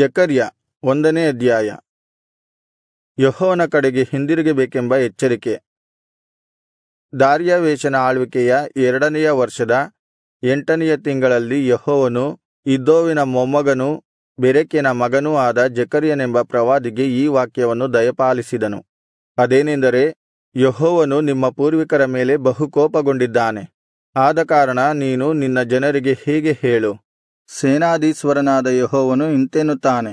ಜಕರ್ಯ ಒಂದನೇ ಅಧ್ಯಾಯ ಯೆಹೋವನ ಕಡೆಗೆ ಹಿಂದಿರುಗಬೇಕೆಂಬ ಎಚ್ಚರಿಕೆ ದಾರ್ಯಾವೇಶನ ಆಳ್ವಿಕೆಯ ಎರಡನೆಯ ವರ್ಷದ ಎಂಟನೆಯ ತಿಂಗಳಲ್ಲಿ ಯೆಹೋವನು ಇದ್ದೋವಿನ ಮೊಮ್ಮಗನೂ ಬೆರಕಿನ ಮಗನೂ ಆದ ಜಕರ್ಯನೆಂಬ ಪ್ರವಾದಿಗೆ ಈ ವಾಕ್ಯವನ್ನು ದಯಪಾಲಿಸಿದನು ಅದೇನೆಂದರೆ ಯಹೋವನು ನಿಮ್ಮ ಪೂರ್ವಿಕರ ಮೇಲೆ ಬಹುಕೋಪಗೊಂಡಿದ್ದಾನೆ ಕಾರಣ ನೀನು ನಿನ್ನ ಜನರಿಗೆ ಹೀಗೆ ಹೇಳು ಸೇನಾಧೀಶ್ವರನಾದ ಯಹೋವನು ಇಂತೆನ್ನುತ್ತಾನೆ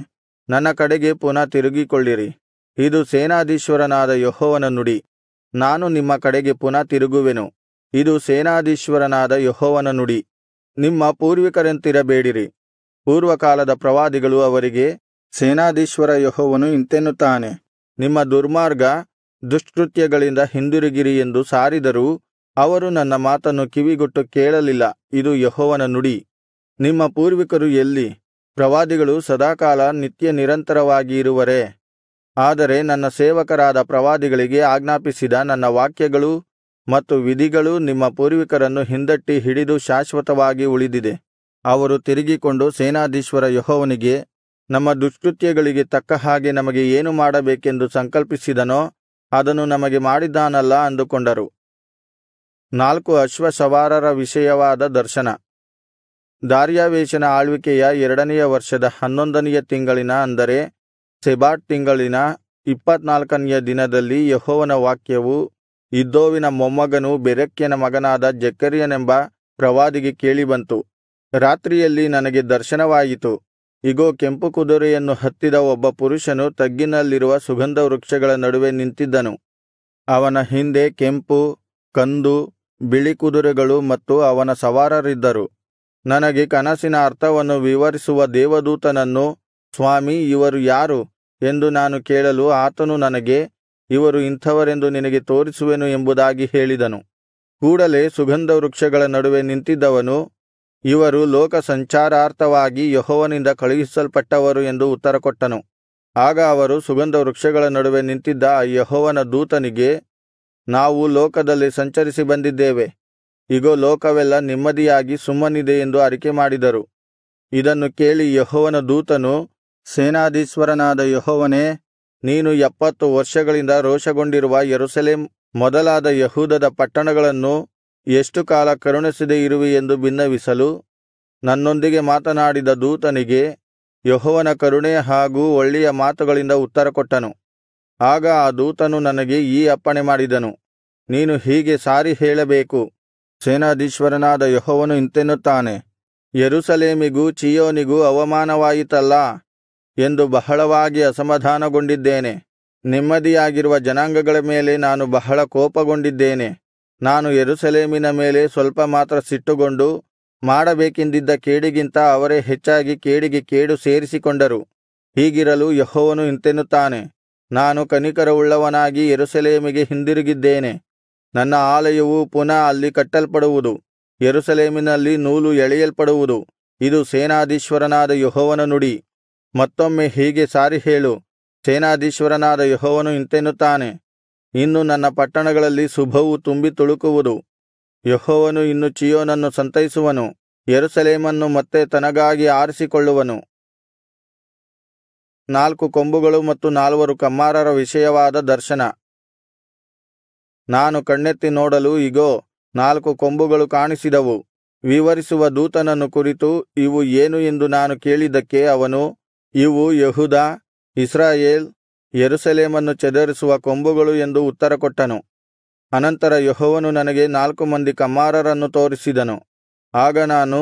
ನನ್ನ ಕಡೆಗೆ ಪುನಃ ತಿರುಗಿಕೊಳ್ಳಿರಿ ಇದು ಸೇನಾಧೀಶ್ವರನಾದ ಯಹೋವನ ನುಡಿ ನಾನು ನಿಮ್ಮ ಕಡೆಗೆ ಪುನಃ ತಿರುಗುವೆನು ಇದು ಸೇನಾಧೀಶ್ವರನಾದ ಯಹೋವನ ನುಡಿ ನಿಮ್ಮ ಪೂರ್ವಿಕರಂತಿರಬೇಡಿರಿ ಪೂರ್ವಕಾಲದ ಪ್ರವಾದಿಗಳು ಅವರಿಗೆ ಸೇನಾಧೀಶ್ವರ ಯಹೋವನು ಇಂತೆನ್ನುತ್ತಾನೆ ನಿಮ್ಮ ದುರ್ಮಾರ್ಗ ದುಷ್ಕೃತ್ಯಗಳಿಂದ ಹಿಂದಿರುಗಿರಿ ಎಂದು ಸಾರಿದರೂ ಅವರು ನನ್ನ ಮಾತನ್ನು ಕಿವಿಗೊಟ್ಟು ಕೇಳಲಿಲ್ಲ ಇದು ಯಹೋವನ ನುಡಿ ನಿಮ್ಮ ಪೂರ್ವಿಕರು ಎಲ್ಲಿ ಪ್ರವಾದಿಗಳು ಸದಾಕಾಲ ನಿತ್ಯ ನಿರಂತರವಾಗಿ ಇರುವರೇ ಆದರೆ ನನ್ನ ಸೇವಕರಾದ ಪ್ರವಾದಿಗಳಿಗೆ ಆಜ್ಞಾಪಿಸಿದ ನನ್ನ ವಾಕ್ಯಗಳು ಮತ್ತು ವಿಧಿಗಳು ನಿಮ್ಮ ಪೂರ್ವಿಕರನ್ನು ಹಿಂದಟ್ಟಿ ಹಿಡಿದು ಶಾಶ್ವತವಾಗಿ ಉಳಿದಿದೆ ಅವರು ತಿರುಗಿಕೊಂಡು ಸೇನಾಧೀಶ್ವರ ಯಹೋವನಿಗೆ ನಮ್ಮ ದುಷ್ಕೃತ್ಯಗಳಿಗೆ ತಕ್ಕ ಹಾಗೆ ನಮಗೆ ಏನು ಮಾಡಬೇಕೆಂದು ಸಂಕಲ್ಪಿಸಿದನೋ ಅದನ್ನು ನಮಗೆ ಮಾಡಿದ್ದಾನಲ್ಲ ಅಂದುಕೊಂಡರು ನಾಲ್ಕು ಅಶ್ವಸವಾರರ ವಿಷಯವಾದ ದರ್ಶನ ದಾರ್ಯಾವೇಶನ ಆಳ್ವಿಕೆಯ ಎರಡನೆಯ ವರ್ಷದ ಹನ್ನೊಂದನೆಯ ತಿಂಗಳಿನ ಅಂದರೆ ಸೆಬಾಟ್ ತಿಂಗಳಿನ ಇಪ್ಪತ್ನಾಲ್ಕನೆಯ ದಿನದಲ್ಲಿ ಯೆಹೋವನ ವಾಕ್ಯವು ಇದ್ದೋವಿನ ಮೊಮ್ಮಗನು ಬೆರೆಕ್ಯನ ಮಗನಾದ ಜಕ್ಕರಿಯನೆಂಬ ಪ್ರವಾದಿಗೆ ಕೇಳಿಬಂತು ರಾತ್ರಿಯಲ್ಲಿ ನನಗೆ ದರ್ಶನವಾಯಿತು ಇಗೋ ಕೆಂಪು ಕುದುರೆಯನ್ನು ಹತ್ತಿದ ಒಬ್ಬ ಪುರುಷನು ತಗ್ಗಿನಲ್ಲಿರುವ ಸುಗಂಧ ವೃಕ್ಷಗಳ ನಡುವೆ ನಿಂತಿದ್ದನು ಅವನ ಹಿಂದೆ ಕೆಂಪು ಕಂದು ಬಿಳಿ ಕುದುರೆಗಳು ಮತ್ತು ಅವನ ಸವಾರರಿದ್ದರು ನನಗೆ ಕನಸಿನ ಅರ್ಥವನ್ನು ವಿವರಿಸುವ ದೇವದೂತನನ್ನು ಸ್ವಾಮಿ ಇವರು ಯಾರು ಎಂದು ನಾನು ಕೇಳಲು ಆತನು ನನಗೆ ಇವರು ಇಂಥವರೆಂದು ನಿನಗೆ ತೋರಿಸುವೆನು ಎಂಬುದಾಗಿ ಹೇಳಿದನು ಕೂಡಲೇ ಸುಗಂಧ ವೃಕ್ಷಗಳ ನಡುವೆ ನಿಂತಿದ್ದವನು ಇವರು ಲೋಕ ಸಂಚಾರಾರ್ಥವಾಗಿ ಯಹೋವನಿಂದ ಕಳುಹಿಸಲ್ಪಟ್ಟವರು ಎಂದು ಉತ್ತರ ಕೊಟ್ಟನು ಆಗ ಅವರು ಸುಗಂಧ ವೃಕ್ಷಗಳ ನಡುವೆ ನಿಂತಿದ್ದ ಆ ಯಹೋವನ ದೂತನಿಗೆ ನಾವು ಲೋಕದಲ್ಲಿ ಸಂಚರಿಸಿ ಬಂದಿದ್ದೇವೆ ಇಗೋ ಲೋಕವೆಲ್ಲ ನೆಮ್ಮದಿಯಾಗಿ ಸುಮ್ಮನಿದೆ ಎಂದು ಅರಿಕೆ ಮಾಡಿದರು ಇದನ್ನು ಕೇಳಿ ಯಹೋವನ ದೂತನು ಸೇನಾಧೀಶ್ವರನಾದ ಯಹೋವನೇ ನೀನು ಎಪ್ಪತ್ತು ವರ್ಷಗಳಿಂದ ರೋಷಗೊಂಡಿರುವ ಯರುಸಲೇಂ ಮೊದಲಾದ ಯೆಹೂದದ ಪಟ್ಟಣಗಳನ್ನು ಎಷ್ಟು ಕಾಲ ಕರುಣಿಸದೆ ಇರುವಿ ಎಂದು ಬಿನ್ನವಿಸಲು ನನ್ನೊಂದಿಗೆ ಮಾತನಾಡಿದ ದೂತನಿಗೆ ಯಹೋವನ ಕರುಣೆ ಹಾಗೂ ಒಳ್ಳೆಯ ಮಾತುಗಳಿಂದ ಉತ್ತರ ಕೊಟ್ಟನು ಆಗ ಆ ದೂತನು ನನಗೆ ಈ ಅಪ್ಪಣೆ ಮಾಡಿದನು ನೀನು ಹೀಗೆ ಸಾರಿ ಹೇಳಬೇಕು ಸೇನಾಧೀಶ್ವರನಾದ ಯಹೋವನು ಇಂತೆನ್ನುತ್ತಾನೆ ಯರುಸಲೇಮಿಗೂ ಚಿಯೋನಿಗೂ ಅವಮಾನವಾಯಿತಲ್ಲ ಎಂದು ಬಹಳವಾಗಿ ಅಸಮಾಧಾನಗೊಂಡಿದ್ದೇನೆ ನೆಮ್ಮದಿಯಾಗಿರುವ ಜನಾಂಗಗಳ ಮೇಲೆ ನಾನು ಬಹಳ ಕೋಪಗೊಂಡಿದ್ದೇನೆ ನಾನು ಯರುಸಲೇಮಿನ ಮೇಲೆ ಸ್ವಲ್ಪ ಮಾತ್ರ ಸಿಟ್ಟುಗೊಂಡು ಮಾಡಬೇಕೆಂದಿದ್ದ ಕೇಡಿಗಿಂತ ಅವರೇ ಹೆಚ್ಚಾಗಿ ಕೇಡಿಗೆ ಕೇಡು ಸೇರಿಸಿಕೊಂಡರು ಹೀಗಿರಲು ಯೆಹೋವನು ಇಂತೆನ್ನುತ್ತಾನೆ ನಾನು ಕನಿಕರವುಳ್ಳವನಾಗಿ ಯೆರೂಸಲೇಮಿಗೆ ಹಿಂದಿರುಗಿದ್ದೇನೆ ನನ್ನ ಆಲಯವು ಪುನಃ ಅಲ್ಲಿ ಕಟ್ಟಲ್ಪಡುವುದು ಎರುಸಲೇಮಿನಲ್ಲಿ ನೂಲು ಎಳೆಯಲ್ಪಡುವುದು ಇದು ಸೇನಾಧೀಶ್ವರನಾದ ಯೆಹೋವನ ನುಡಿ ಮತ್ತೊಮ್ಮೆ ಹೀಗೆ ಸಾರಿ ಹೇಳು ಸೇನಾಧೀಶ್ವರನಾದ ಯೆಹೋವನು ಇಂತೆನ್ನುತ್ತಾನೆ ಇನ್ನು ನನ್ನ ಪಟ್ಟಣಗಳಲ್ಲಿ ಶುಭವು ತುಂಬಿ ತುಳುಕುವುದು ಯೆಹೋವನು ಇನ್ನು ಚಿಯೋನನ್ನು ಸಂತೈಸುವನು ಎರುಸಲೇಮನ್ನು ಮತ್ತೆ ತನಗಾಗಿ ಆರಿಸಿಕೊಳ್ಳುವನು ನಾಲ್ಕು ಕೊಂಬುಗಳು ಮತ್ತು ನಾಲ್ವರು ಕಮ್ಮಾರರ ವಿಷಯವಾದ ದರ್ಶನ ನಾನು ಕಣ್ಣೆತ್ತಿ ನೋಡಲು ಇಗೋ ನಾಲ್ಕು ಕೊಂಬುಗಳು ಕಾಣಿಸಿದವು ವಿವರಿಸುವ ದೂತನನ್ನು ಕುರಿತು ಇವು ಏನು ಎಂದು ನಾನು ಕೇಳಿದ್ದಕ್ಕೆ ಅವನು ಇವು ಯಹುದ ಇಸ್ರಾಯೇಲ್ ಯರುಸಲೇಮನ್ನು ಚದರಿಸುವ ಕೊಂಬುಗಳು ಎಂದು ಉತ್ತರ ಕೊಟ್ಟನು ಅನಂತರ ಯಹೋವನು ನನಗೆ ನಾಲ್ಕು ಮಂದಿ ಕಮ್ಮಾರರನ್ನು ತೋರಿಸಿದನು ಆಗ ನಾನು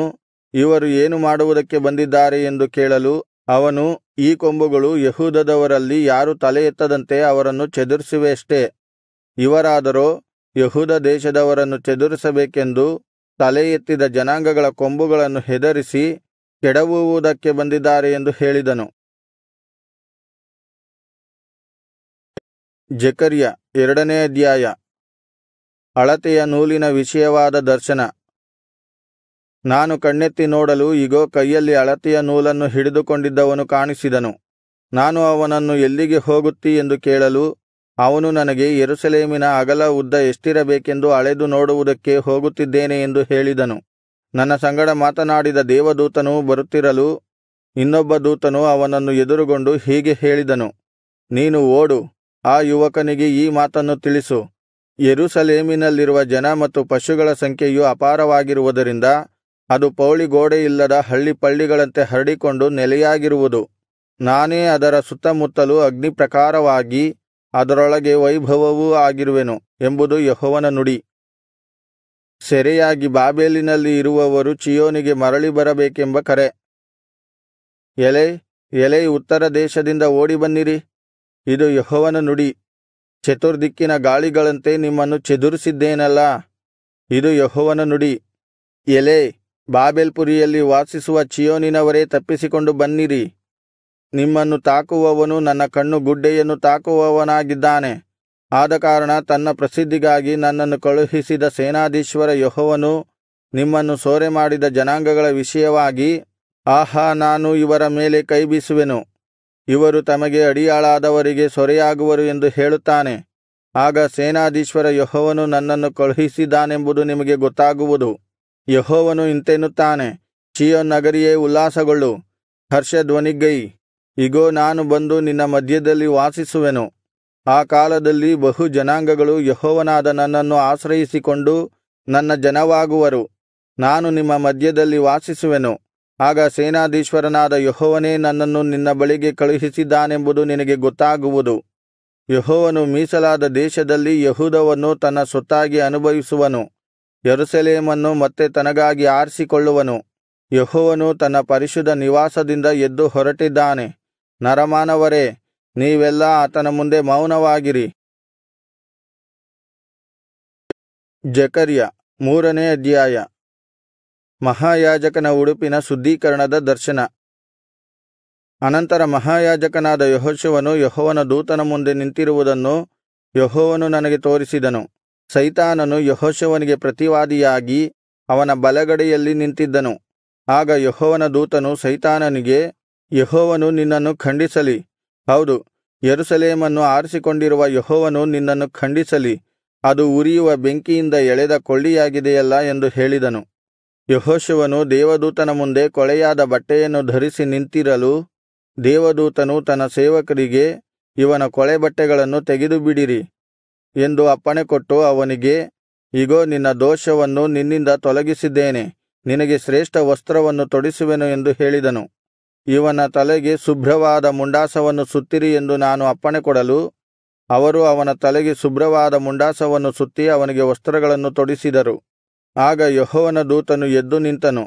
ಇವರು ಏನು ಮಾಡುವುದಕ್ಕೆ ಬಂದಿದ್ದಾರೆ ಎಂದು ಕೇಳಲು ಅವನು ಈ ಕೊಂಬುಗಳು ಯಹೂದದವರಲ್ಲಿ ಯಾರು ತಲೆ ಎತ್ತದಂತೆ ಅವರನ್ನು ಚದುರಿಸಿವೆಯಷ್ಟೆ ಇವರಾದರೋ ಯಹೂದ ದೇಶದವರನ್ನು ಚದುರಿಸಬೇಕೆಂದು ಎತ್ತಿದ ಜನಾಂಗಗಳ ಕೊಂಬುಗಳನ್ನು ಹೆದರಿಸಿ ಕೆಡವುವುದಕ್ಕೆ ಬಂದಿದ್ದಾರೆ ಎಂದು ಹೇಳಿದನು ಜಕರ್ಯ ಎರಡನೇ ಅಧ್ಯಾಯ ಅಳತೆಯ ನೂಲಿನ ವಿಷಯವಾದ ದರ್ಶನ ನಾನು ಕಣ್ಣೆತ್ತಿ ನೋಡಲು ಇಗೋ ಕೈಯಲ್ಲಿ ಅಳತೆಯ ನೂಲನ್ನು ಹಿಡಿದುಕೊಂಡಿದ್ದವನು ಕಾಣಿಸಿದನು ನಾನು ಅವನನ್ನು ಎಲ್ಲಿಗೆ ಹೋಗುತ್ತಿ ಎಂದು ಕೇಳಲು ಅವನು ನನಗೆ ಎರುಸಲೇಮಿನ ಅಗಲ ಉದ್ದ ಎಷ್ಟಿರಬೇಕೆಂದು ಅಳೆದು ನೋಡುವುದಕ್ಕೆ ಹೋಗುತ್ತಿದ್ದೇನೆ ಎಂದು ಹೇಳಿದನು ನನ್ನ ಸಂಗಡ ಮಾತನಾಡಿದ ದೇವದೂತನು ಬರುತ್ತಿರಲು ಇನ್ನೊಬ್ಬ ದೂತನು ಅವನನ್ನು ಎದುರುಗೊಂಡು ಹೀಗೆ ಹೇಳಿದನು ನೀನು ಓಡು ಆ ಯುವಕನಿಗೆ ಈ ಮಾತನ್ನು ತಿಳಿಸು ಯರುಸಲೇಮಿನಲ್ಲಿರುವ ಜನ ಮತ್ತು ಪಶುಗಳ ಸಂಖ್ಯೆಯು ಅಪಾರವಾಗಿರುವುದರಿಂದ ಅದು ಪೌಳಿಗೋಡೆಯಿಲ್ಲದ ಪಳ್ಳಿಗಳಂತೆ ಹರಡಿಕೊಂಡು ನೆಲೆಯಾಗಿರುವುದು ನಾನೇ ಅದರ ಸುತ್ತಮುತ್ತಲೂ ಅಗ್ನಿಪ್ರಕಾರವಾಗಿ ಅದರೊಳಗೆ ವೈಭವವೂ ಆಗಿರುವೆನು ಎಂಬುದು ಯಹೋವನ ನುಡಿ ಸೆರೆಯಾಗಿ ಬಾಬೇಲಿನಲ್ಲಿ ಇರುವವರು ಚಿಯೋನಿಗೆ ಮರಳಿ ಬರಬೇಕೆಂಬ ಕರೆ ಎಲೆ ಎಲೆ ಉತ್ತರ ದೇಶದಿಂದ ಓಡಿಬನ್ನಿರಿ ಇದು ಯಹೋವನ ನುಡಿ ಚತುರ್ದಿಕ್ಕಿನ ಗಾಳಿಗಳಂತೆ ನಿಮ್ಮನ್ನು ಚೆದುರಿಸಿದ್ದೇನಲ್ಲ ಇದು ಯಹೋವನ ನುಡಿ ಎಲೆ ಬಾಬೆಲ್ಪುರಿಯಲ್ಲಿ ವಾಸಿಸುವ ಚಿಯೋನಿನವರೇ ತಪ್ಪಿಸಿಕೊಂಡು ಬನ್ನಿರಿ ನಿಮ್ಮನ್ನು ತಾಕುವವನು ನನ್ನ ಕಣ್ಣು ಗುಡ್ಡೆಯನ್ನು ತಾಕುವವನಾಗಿದ್ದಾನೆ ಆದ ಕಾರಣ ತನ್ನ ಪ್ರಸಿದ್ಧಿಗಾಗಿ ನನ್ನನ್ನು ಕಳುಹಿಸಿದ ಸೇನಾಧೀಶ್ವರ ಯೊಹೋವನು ನಿಮ್ಮನ್ನು ಸೋರೆ ಮಾಡಿದ ಜನಾಂಗಗಳ ವಿಷಯವಾಗಿ ಆಹಾ ನಾನು ಇವರ ಮೇಲೆ ಕೈ ಬೀಸುವೆನು ಇವರು ತಮಗೆ ಅಡಿಯಾಳಾದವರಿಗೆ ಸೊರೆಯಾಗುವರು ಎಂದು ಹೇಳುತ್ತಾನೆ ಆಗ ಸೇನಾಧೀಶ್ವರ ಯೆಹೋವನು ನನ್ನನ್ನು ಕಳುಹಿಸಿದ್ದಾನೆಂಬುದು ನಿಮಗೆ ಗೊತ್ತಾಗುವುದು ಯಹೋವನು ಇಂತೆನ್ನುತ್ತಾನೆ ಚಿಯೋ ನಗರಿಯೇ ಉಲ್ಲಾಸಗೊಳ್ಳು ಹರ್ಷಧ್ವನಿಗೈ ಇಗೋ ನಾನು ಬಂದು ನಿನ್ನ ಮಧ್ಯದಲ್ಲಿ ವಾಸಿಸುವೆನು ಆ ಕಾಲದಲ್ಲಿ ಬಹು ಜನಾಂಗಗಳು ಯಹೋವನಾದ ನನ್ನನ್ನು ಆಶ್ರಯಿಸಿಕೊಂಡು ನನ್ನ ಜನವಾಗುವರು ನಾನು ನಿಮ್ಮ ಮಧ್ಯದಲ್ಲಿ ವಾಸಿಸುವೆನು ಆಗ ಸೇನಾಧೀಶ್ವರನಾದ ಯಹೋವನೇ ನನ್ನನ್ನು ನಿನ್ನ ಬಳಿಗೆ ಕಳುಹಿಸಿದ್ದಾನೆಂಬುದು ನಿನಗೆ ಗೊತ್ತಾಗುವುದು ಯಹೋವನು ಮೀಸಲಾದ ದೇಶದಲ್ಲಿ ಯಹೂದವನ್ನು ತನ್ನ ಸೊತ್ತಾಗಿ ಅನುಭವಿಸುವನು ಯರುಸೆಲೇಮನ್ನು ಮತ್ತೆ ತನಗಾಗಿ ಆರಿಸಿಕೊಳ್ಳುವನು ಯಹೋವನು ತನ್ನ ಪರಿಶುದ್ಧ ನಿವಾಸದಿಂದ ಎದ್ದು ಹೊರಟಿದ್ದಾನೆ ನರಮಾನವರೇ ನೀವೆಲ್ಲ ಆತನ ಮುಂದೆ ಮೌನವಾಗಿರಿ ಜಕರ್ಯ ಮೂರನೇ ಅಧ್ಯಾಯ ಮಹಾಯಾಜಕನ ಉಡುಪಿನ ಶುದ್ಧೀಕರಣದ ದರ್ಶನ ಅನಂತರ ಮಹಾಯಾಜಕನಾದ ಯಹೋಶವನು ಯಹೋವನ ದೂತನ ಮುಂದೆ ನಿಂತಿರುವುದನ್ನು ಯಹೋವನು ನನಗೆ ತೋರಿಸಿದನು ಸೈತಾನನು ಯಹೋಶವನಿಗೆ ಪ್ರತಿವಾದಿಯಾಗಿ ಅವನ ಬಲಗಡೆಯಲ್ಲಿ ನಿಂತಿದ್ದನು ಆಗ ಯಹೋವನ ದೂತನು ಸೈತಾನನಿಗೆ ಯಹೋವನು ನಿನ್ನನ್ನು ಖಂಡಿಸಲಿ ಹೌದು ಯರುಸಲೇಮನ್ನು ಆರಿಸಿಕೊಂಡಿರುವ ಯಹೋವನು ನಿನ್ನನ್ನು ಖಂಡಿಸಲಿ ಅದು ಉರಿಯುವ ಬೆಂಕಿಯಿಂದ ಎಳೆದ ಕೊಳ್ಳಿಯಾಗಿದೆಯಲ್ಲ ಎಂದು ಹೇಳಿದನು ಯೆಹೋಶುವನು ದೇವದೂತನ ಮುಂದೆ ಕೊಳೆಯಾದ ಬಟ್ಟೆಯನ್ನು ಧರಿಸಿ ನಿಂತಿರಲು ದೇವದೂತನು ತನ್ನ ಸೇವಕರಿಗೆ ಇವನ ಕೊಳೆ ಕೊಳೆಬಟ್ಟೆಗಳನ್ನು ತೆಗೆದುಬಿಡಿರಿ ಎಂದು ಅಪ್ಪಣೆಕೊಟ್ಟು ಅವನಿಗೆ ಇಗೋ ನಿನ್ನ ದೋಷವನ್ನು ನಿನ್ನಿಂದ ತೊಲಗಿಸಿದ್ದೇನೆ ನಿನಗೆ ಶ್ರೇಷ್ಠ ವಸ್ತ್ರವನ್ನು ತೊಡಿಸುವೆನು ಎಂದು ಹೇಳಿದನು ಇವನ ತಲೆಗೆ ಶುಭ್ರವಾದ ಮುಂಡಾಸವನ್ನು ಸುತ್ತಿರಿ ಎಂದು ನಾನು ಅಪ್ಪಣೆ ಕೊಡಲು ಅವರು ಅವನ ತಲೆಗೆ ಶುಭ್ರವಾದ ಮುಂಡಾಸವನ್ನು ಸುತ್ತಿ ಅವನಿಗೆ ವಸ್ತ್ರಗಳನ್ನು ತೊಡಿಸಿದರು ಆಗ ಯಹೋವನ ದೂತನು ಎದ್ದು ನಿಂತನು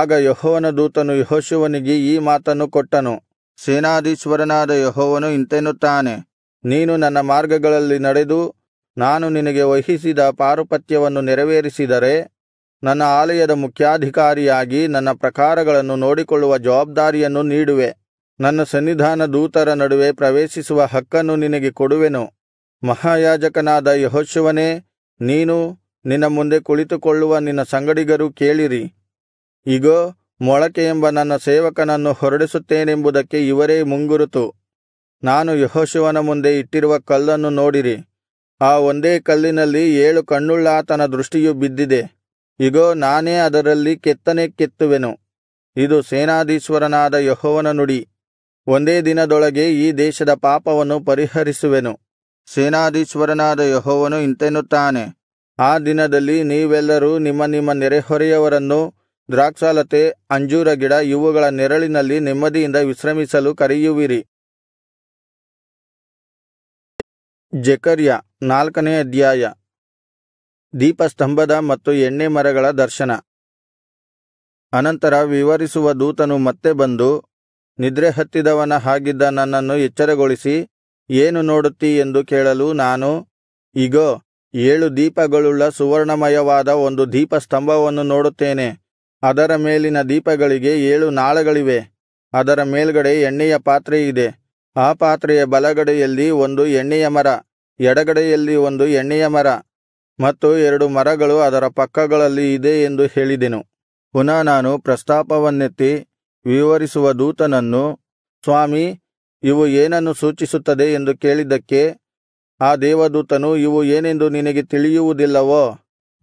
ಆಗ ಯಹೋವನ ದೂತನು ಯಹೋಶುವನಿಗೆ ಈ ಮಾತನ್ನು ಕೊಟ್ಟನು ಸೇನಾಧೀಶ್ವರನಾದ ಯಹೋವನು ಇಂತೆನ್ನುತ್ತಾನೆ ನೀನು ನನ್ನ ಮಾರ್ಗಗಳಲ್ಲಿ ನಡೆದು ನಾನು ನಿನಗೆ ವಹಿಸಿದ ಪಾರುಪತ್ಯವನ್ನು ನೆರವೇರಿಸಿದರೆ ನನ್ನ ಆಲಯದ ಮುಖ್ಯಾಧಿಕಾರಿಯಾಗಿ ನನ್ನ ಪ್ರಕಾರಗಳನ್ನು ನೋಡಿಕೊಳ್ಳುವ ಜವಾಬ್ದಾರಿಯನ್ನು ನೀಡುವೆ ನನ್ನ ಸನ್ನಿಧಾನ ದೂತರ ನಡುವೆ ಪ್ರವೇಶಿಸುವ ಹಕ್ಕನ್ನು ನಿನಗೆ ಕೊಡುವೆನು ಮಹಾಯಾಜಕನಾದ ಯೆಹೋಶುವನೇ ನೀನು ನಿನ್ನ ಮುಂದೆ ಕುಳಿತುಕೊಳ್ಳುವ ನಿನ್ನ ಸಂಗಡಿಗರು ಕೇಳಿರಿ ಇಗೋ ಮೊಳಕೆ ಎಂಬ ನನ್ನ ಸೇವಕನನ್ನು ಹೊರಡಿಸುತ್ತೇನೆಂಬುದಕ್ಕೆ ಇವರೇ ಮುಂಗುರುತು ನಾನು ಯಹೋಶಿವನ ಮುಂದೆ ಇಟ್ಟಿರುವ ಕಲ್ಲನ್ನು ನೋಡಿರಿ ಆ ಒಂದೇ ಕಲ್ಲಿನಲ್ಲಿ ಏಳು ಕಣ್ಣುಳ್ಳಾತನ ದೃಷ್ಟಿಯು ಬಿದ್ದಿದೆ ಇಗೋ ನಾನೇ ಅದರಲ್ಲಿ ಕೆತ್ತನೆ ಕೆತ್ತುವೆನು ಇದು ಸೇನಾಧೀಶ್ವರನಾದ ಯಹೋವನ ನುಡಿ ಒಂದೇ ದಿನದೊಳಗೆ ಈ ದೇಶದ ಪಾಪವನ್ನು ಪರಿಹರಿಸುವೆನು ಸೇನಾಧೀಶ್ವರನಾದ ಯಹೋವನು ಇಂತೆನ್ನುತ್ತಾನೆ ಆ ದಿನದಲ್ಲಿ ನೀವೆಲ್ಲರೂ ನಿಮ್ಮ ನಿಮ್ಮ ನೆರೆಹೊರೆಯವರನ್ನು ದ್ರಾಕ್ಷಾಲತೆ ಅಂಜೂರ ಗಿಡ ಇವುಗಳ ನೆರಳಿನಲ್ಲಿ ನೆಮ್ಮದಿಯಿಂದ ವಿಶ್ರಮಿಸಲು ಕರೆಯುವಿರಿ ಜೆಕರ್ಯ ನಾಲ್ಕನೇ ಅಧ್ಯಾಯ ದೀಪಸ್ತಂಭದ ಮತ್ತು ಎಣ್ಣೆ ಮರಗಳ ದರ್ಶನ ಅನಂತರ ವಿವರಿಸುವ ದೂತನು ಮತ್ತೆ ಬಂದು ನಿದ್ರೆ ಹತ್ತಿದವನ ಹಾಗಿದ್ದ ನನ್ನನ್ನು ಎಚ್ಚರಗೊಳಿಸಿ ಏನು ನೋಡುತ್ತಿ ಎಂದು ಕೇಳಲು ನಾನು ಇಗೋ ಏಳು ದೀಪಗಳುಳ್ಳ ಸುವರ್ಣಮಯವಾದ ಒಂದು ದೀಪಸ್ತಂಭವನ್ನು ನೋಡುತ್ತೇನೆ ಅದರ ಮೇಲಿನ ದೀಪಗಳಿಗೆ ಏಳು ನಾಳಗಳಿವೆ ಅದರ ಮೇಲ್ಗಡೆ ಎಣ್ಣೆಯ ಪಾತ್ರೆಯಿದೆ ಆ ಪಾತ್ರೆಯ ಬಲಗಡೆಯಲ್ಲಿ ಒಂದು ಎಣ್ಣೆಯ ಮರ ಎಡಗಡೆಯಲ್ಲಿ ಒಂದು ಎಣ್ಣೆಯ ಮರ ಮತ್ತು ಎರಡು ಮರಗಳು ಅದರ ಪಕ್ಕಗಳಲ್ಲಿ ಇದೆ ಎಂದು ಹೇಳಿದೆನು ಪುನಃ ನಾನು ಪ್ರಸ್ತಾಪವನ್ನೆತ್ತಿ ವಿವರಿಸುವ ದೂತನನ್ನು ಸ್ವಾಮಿ ಇವು ಏನನ್ನು ಸೂಚಿಸುತ್ತದೆ ಎಂದು ಕೇಳಿದ್ದಕ್ಕೆ ಆ ದೇವದೂತನು ಇವು ಏನೆಂದು ನಿನಗೆ ತಿಳಿಯುವುದಿಲ್ಲವೋ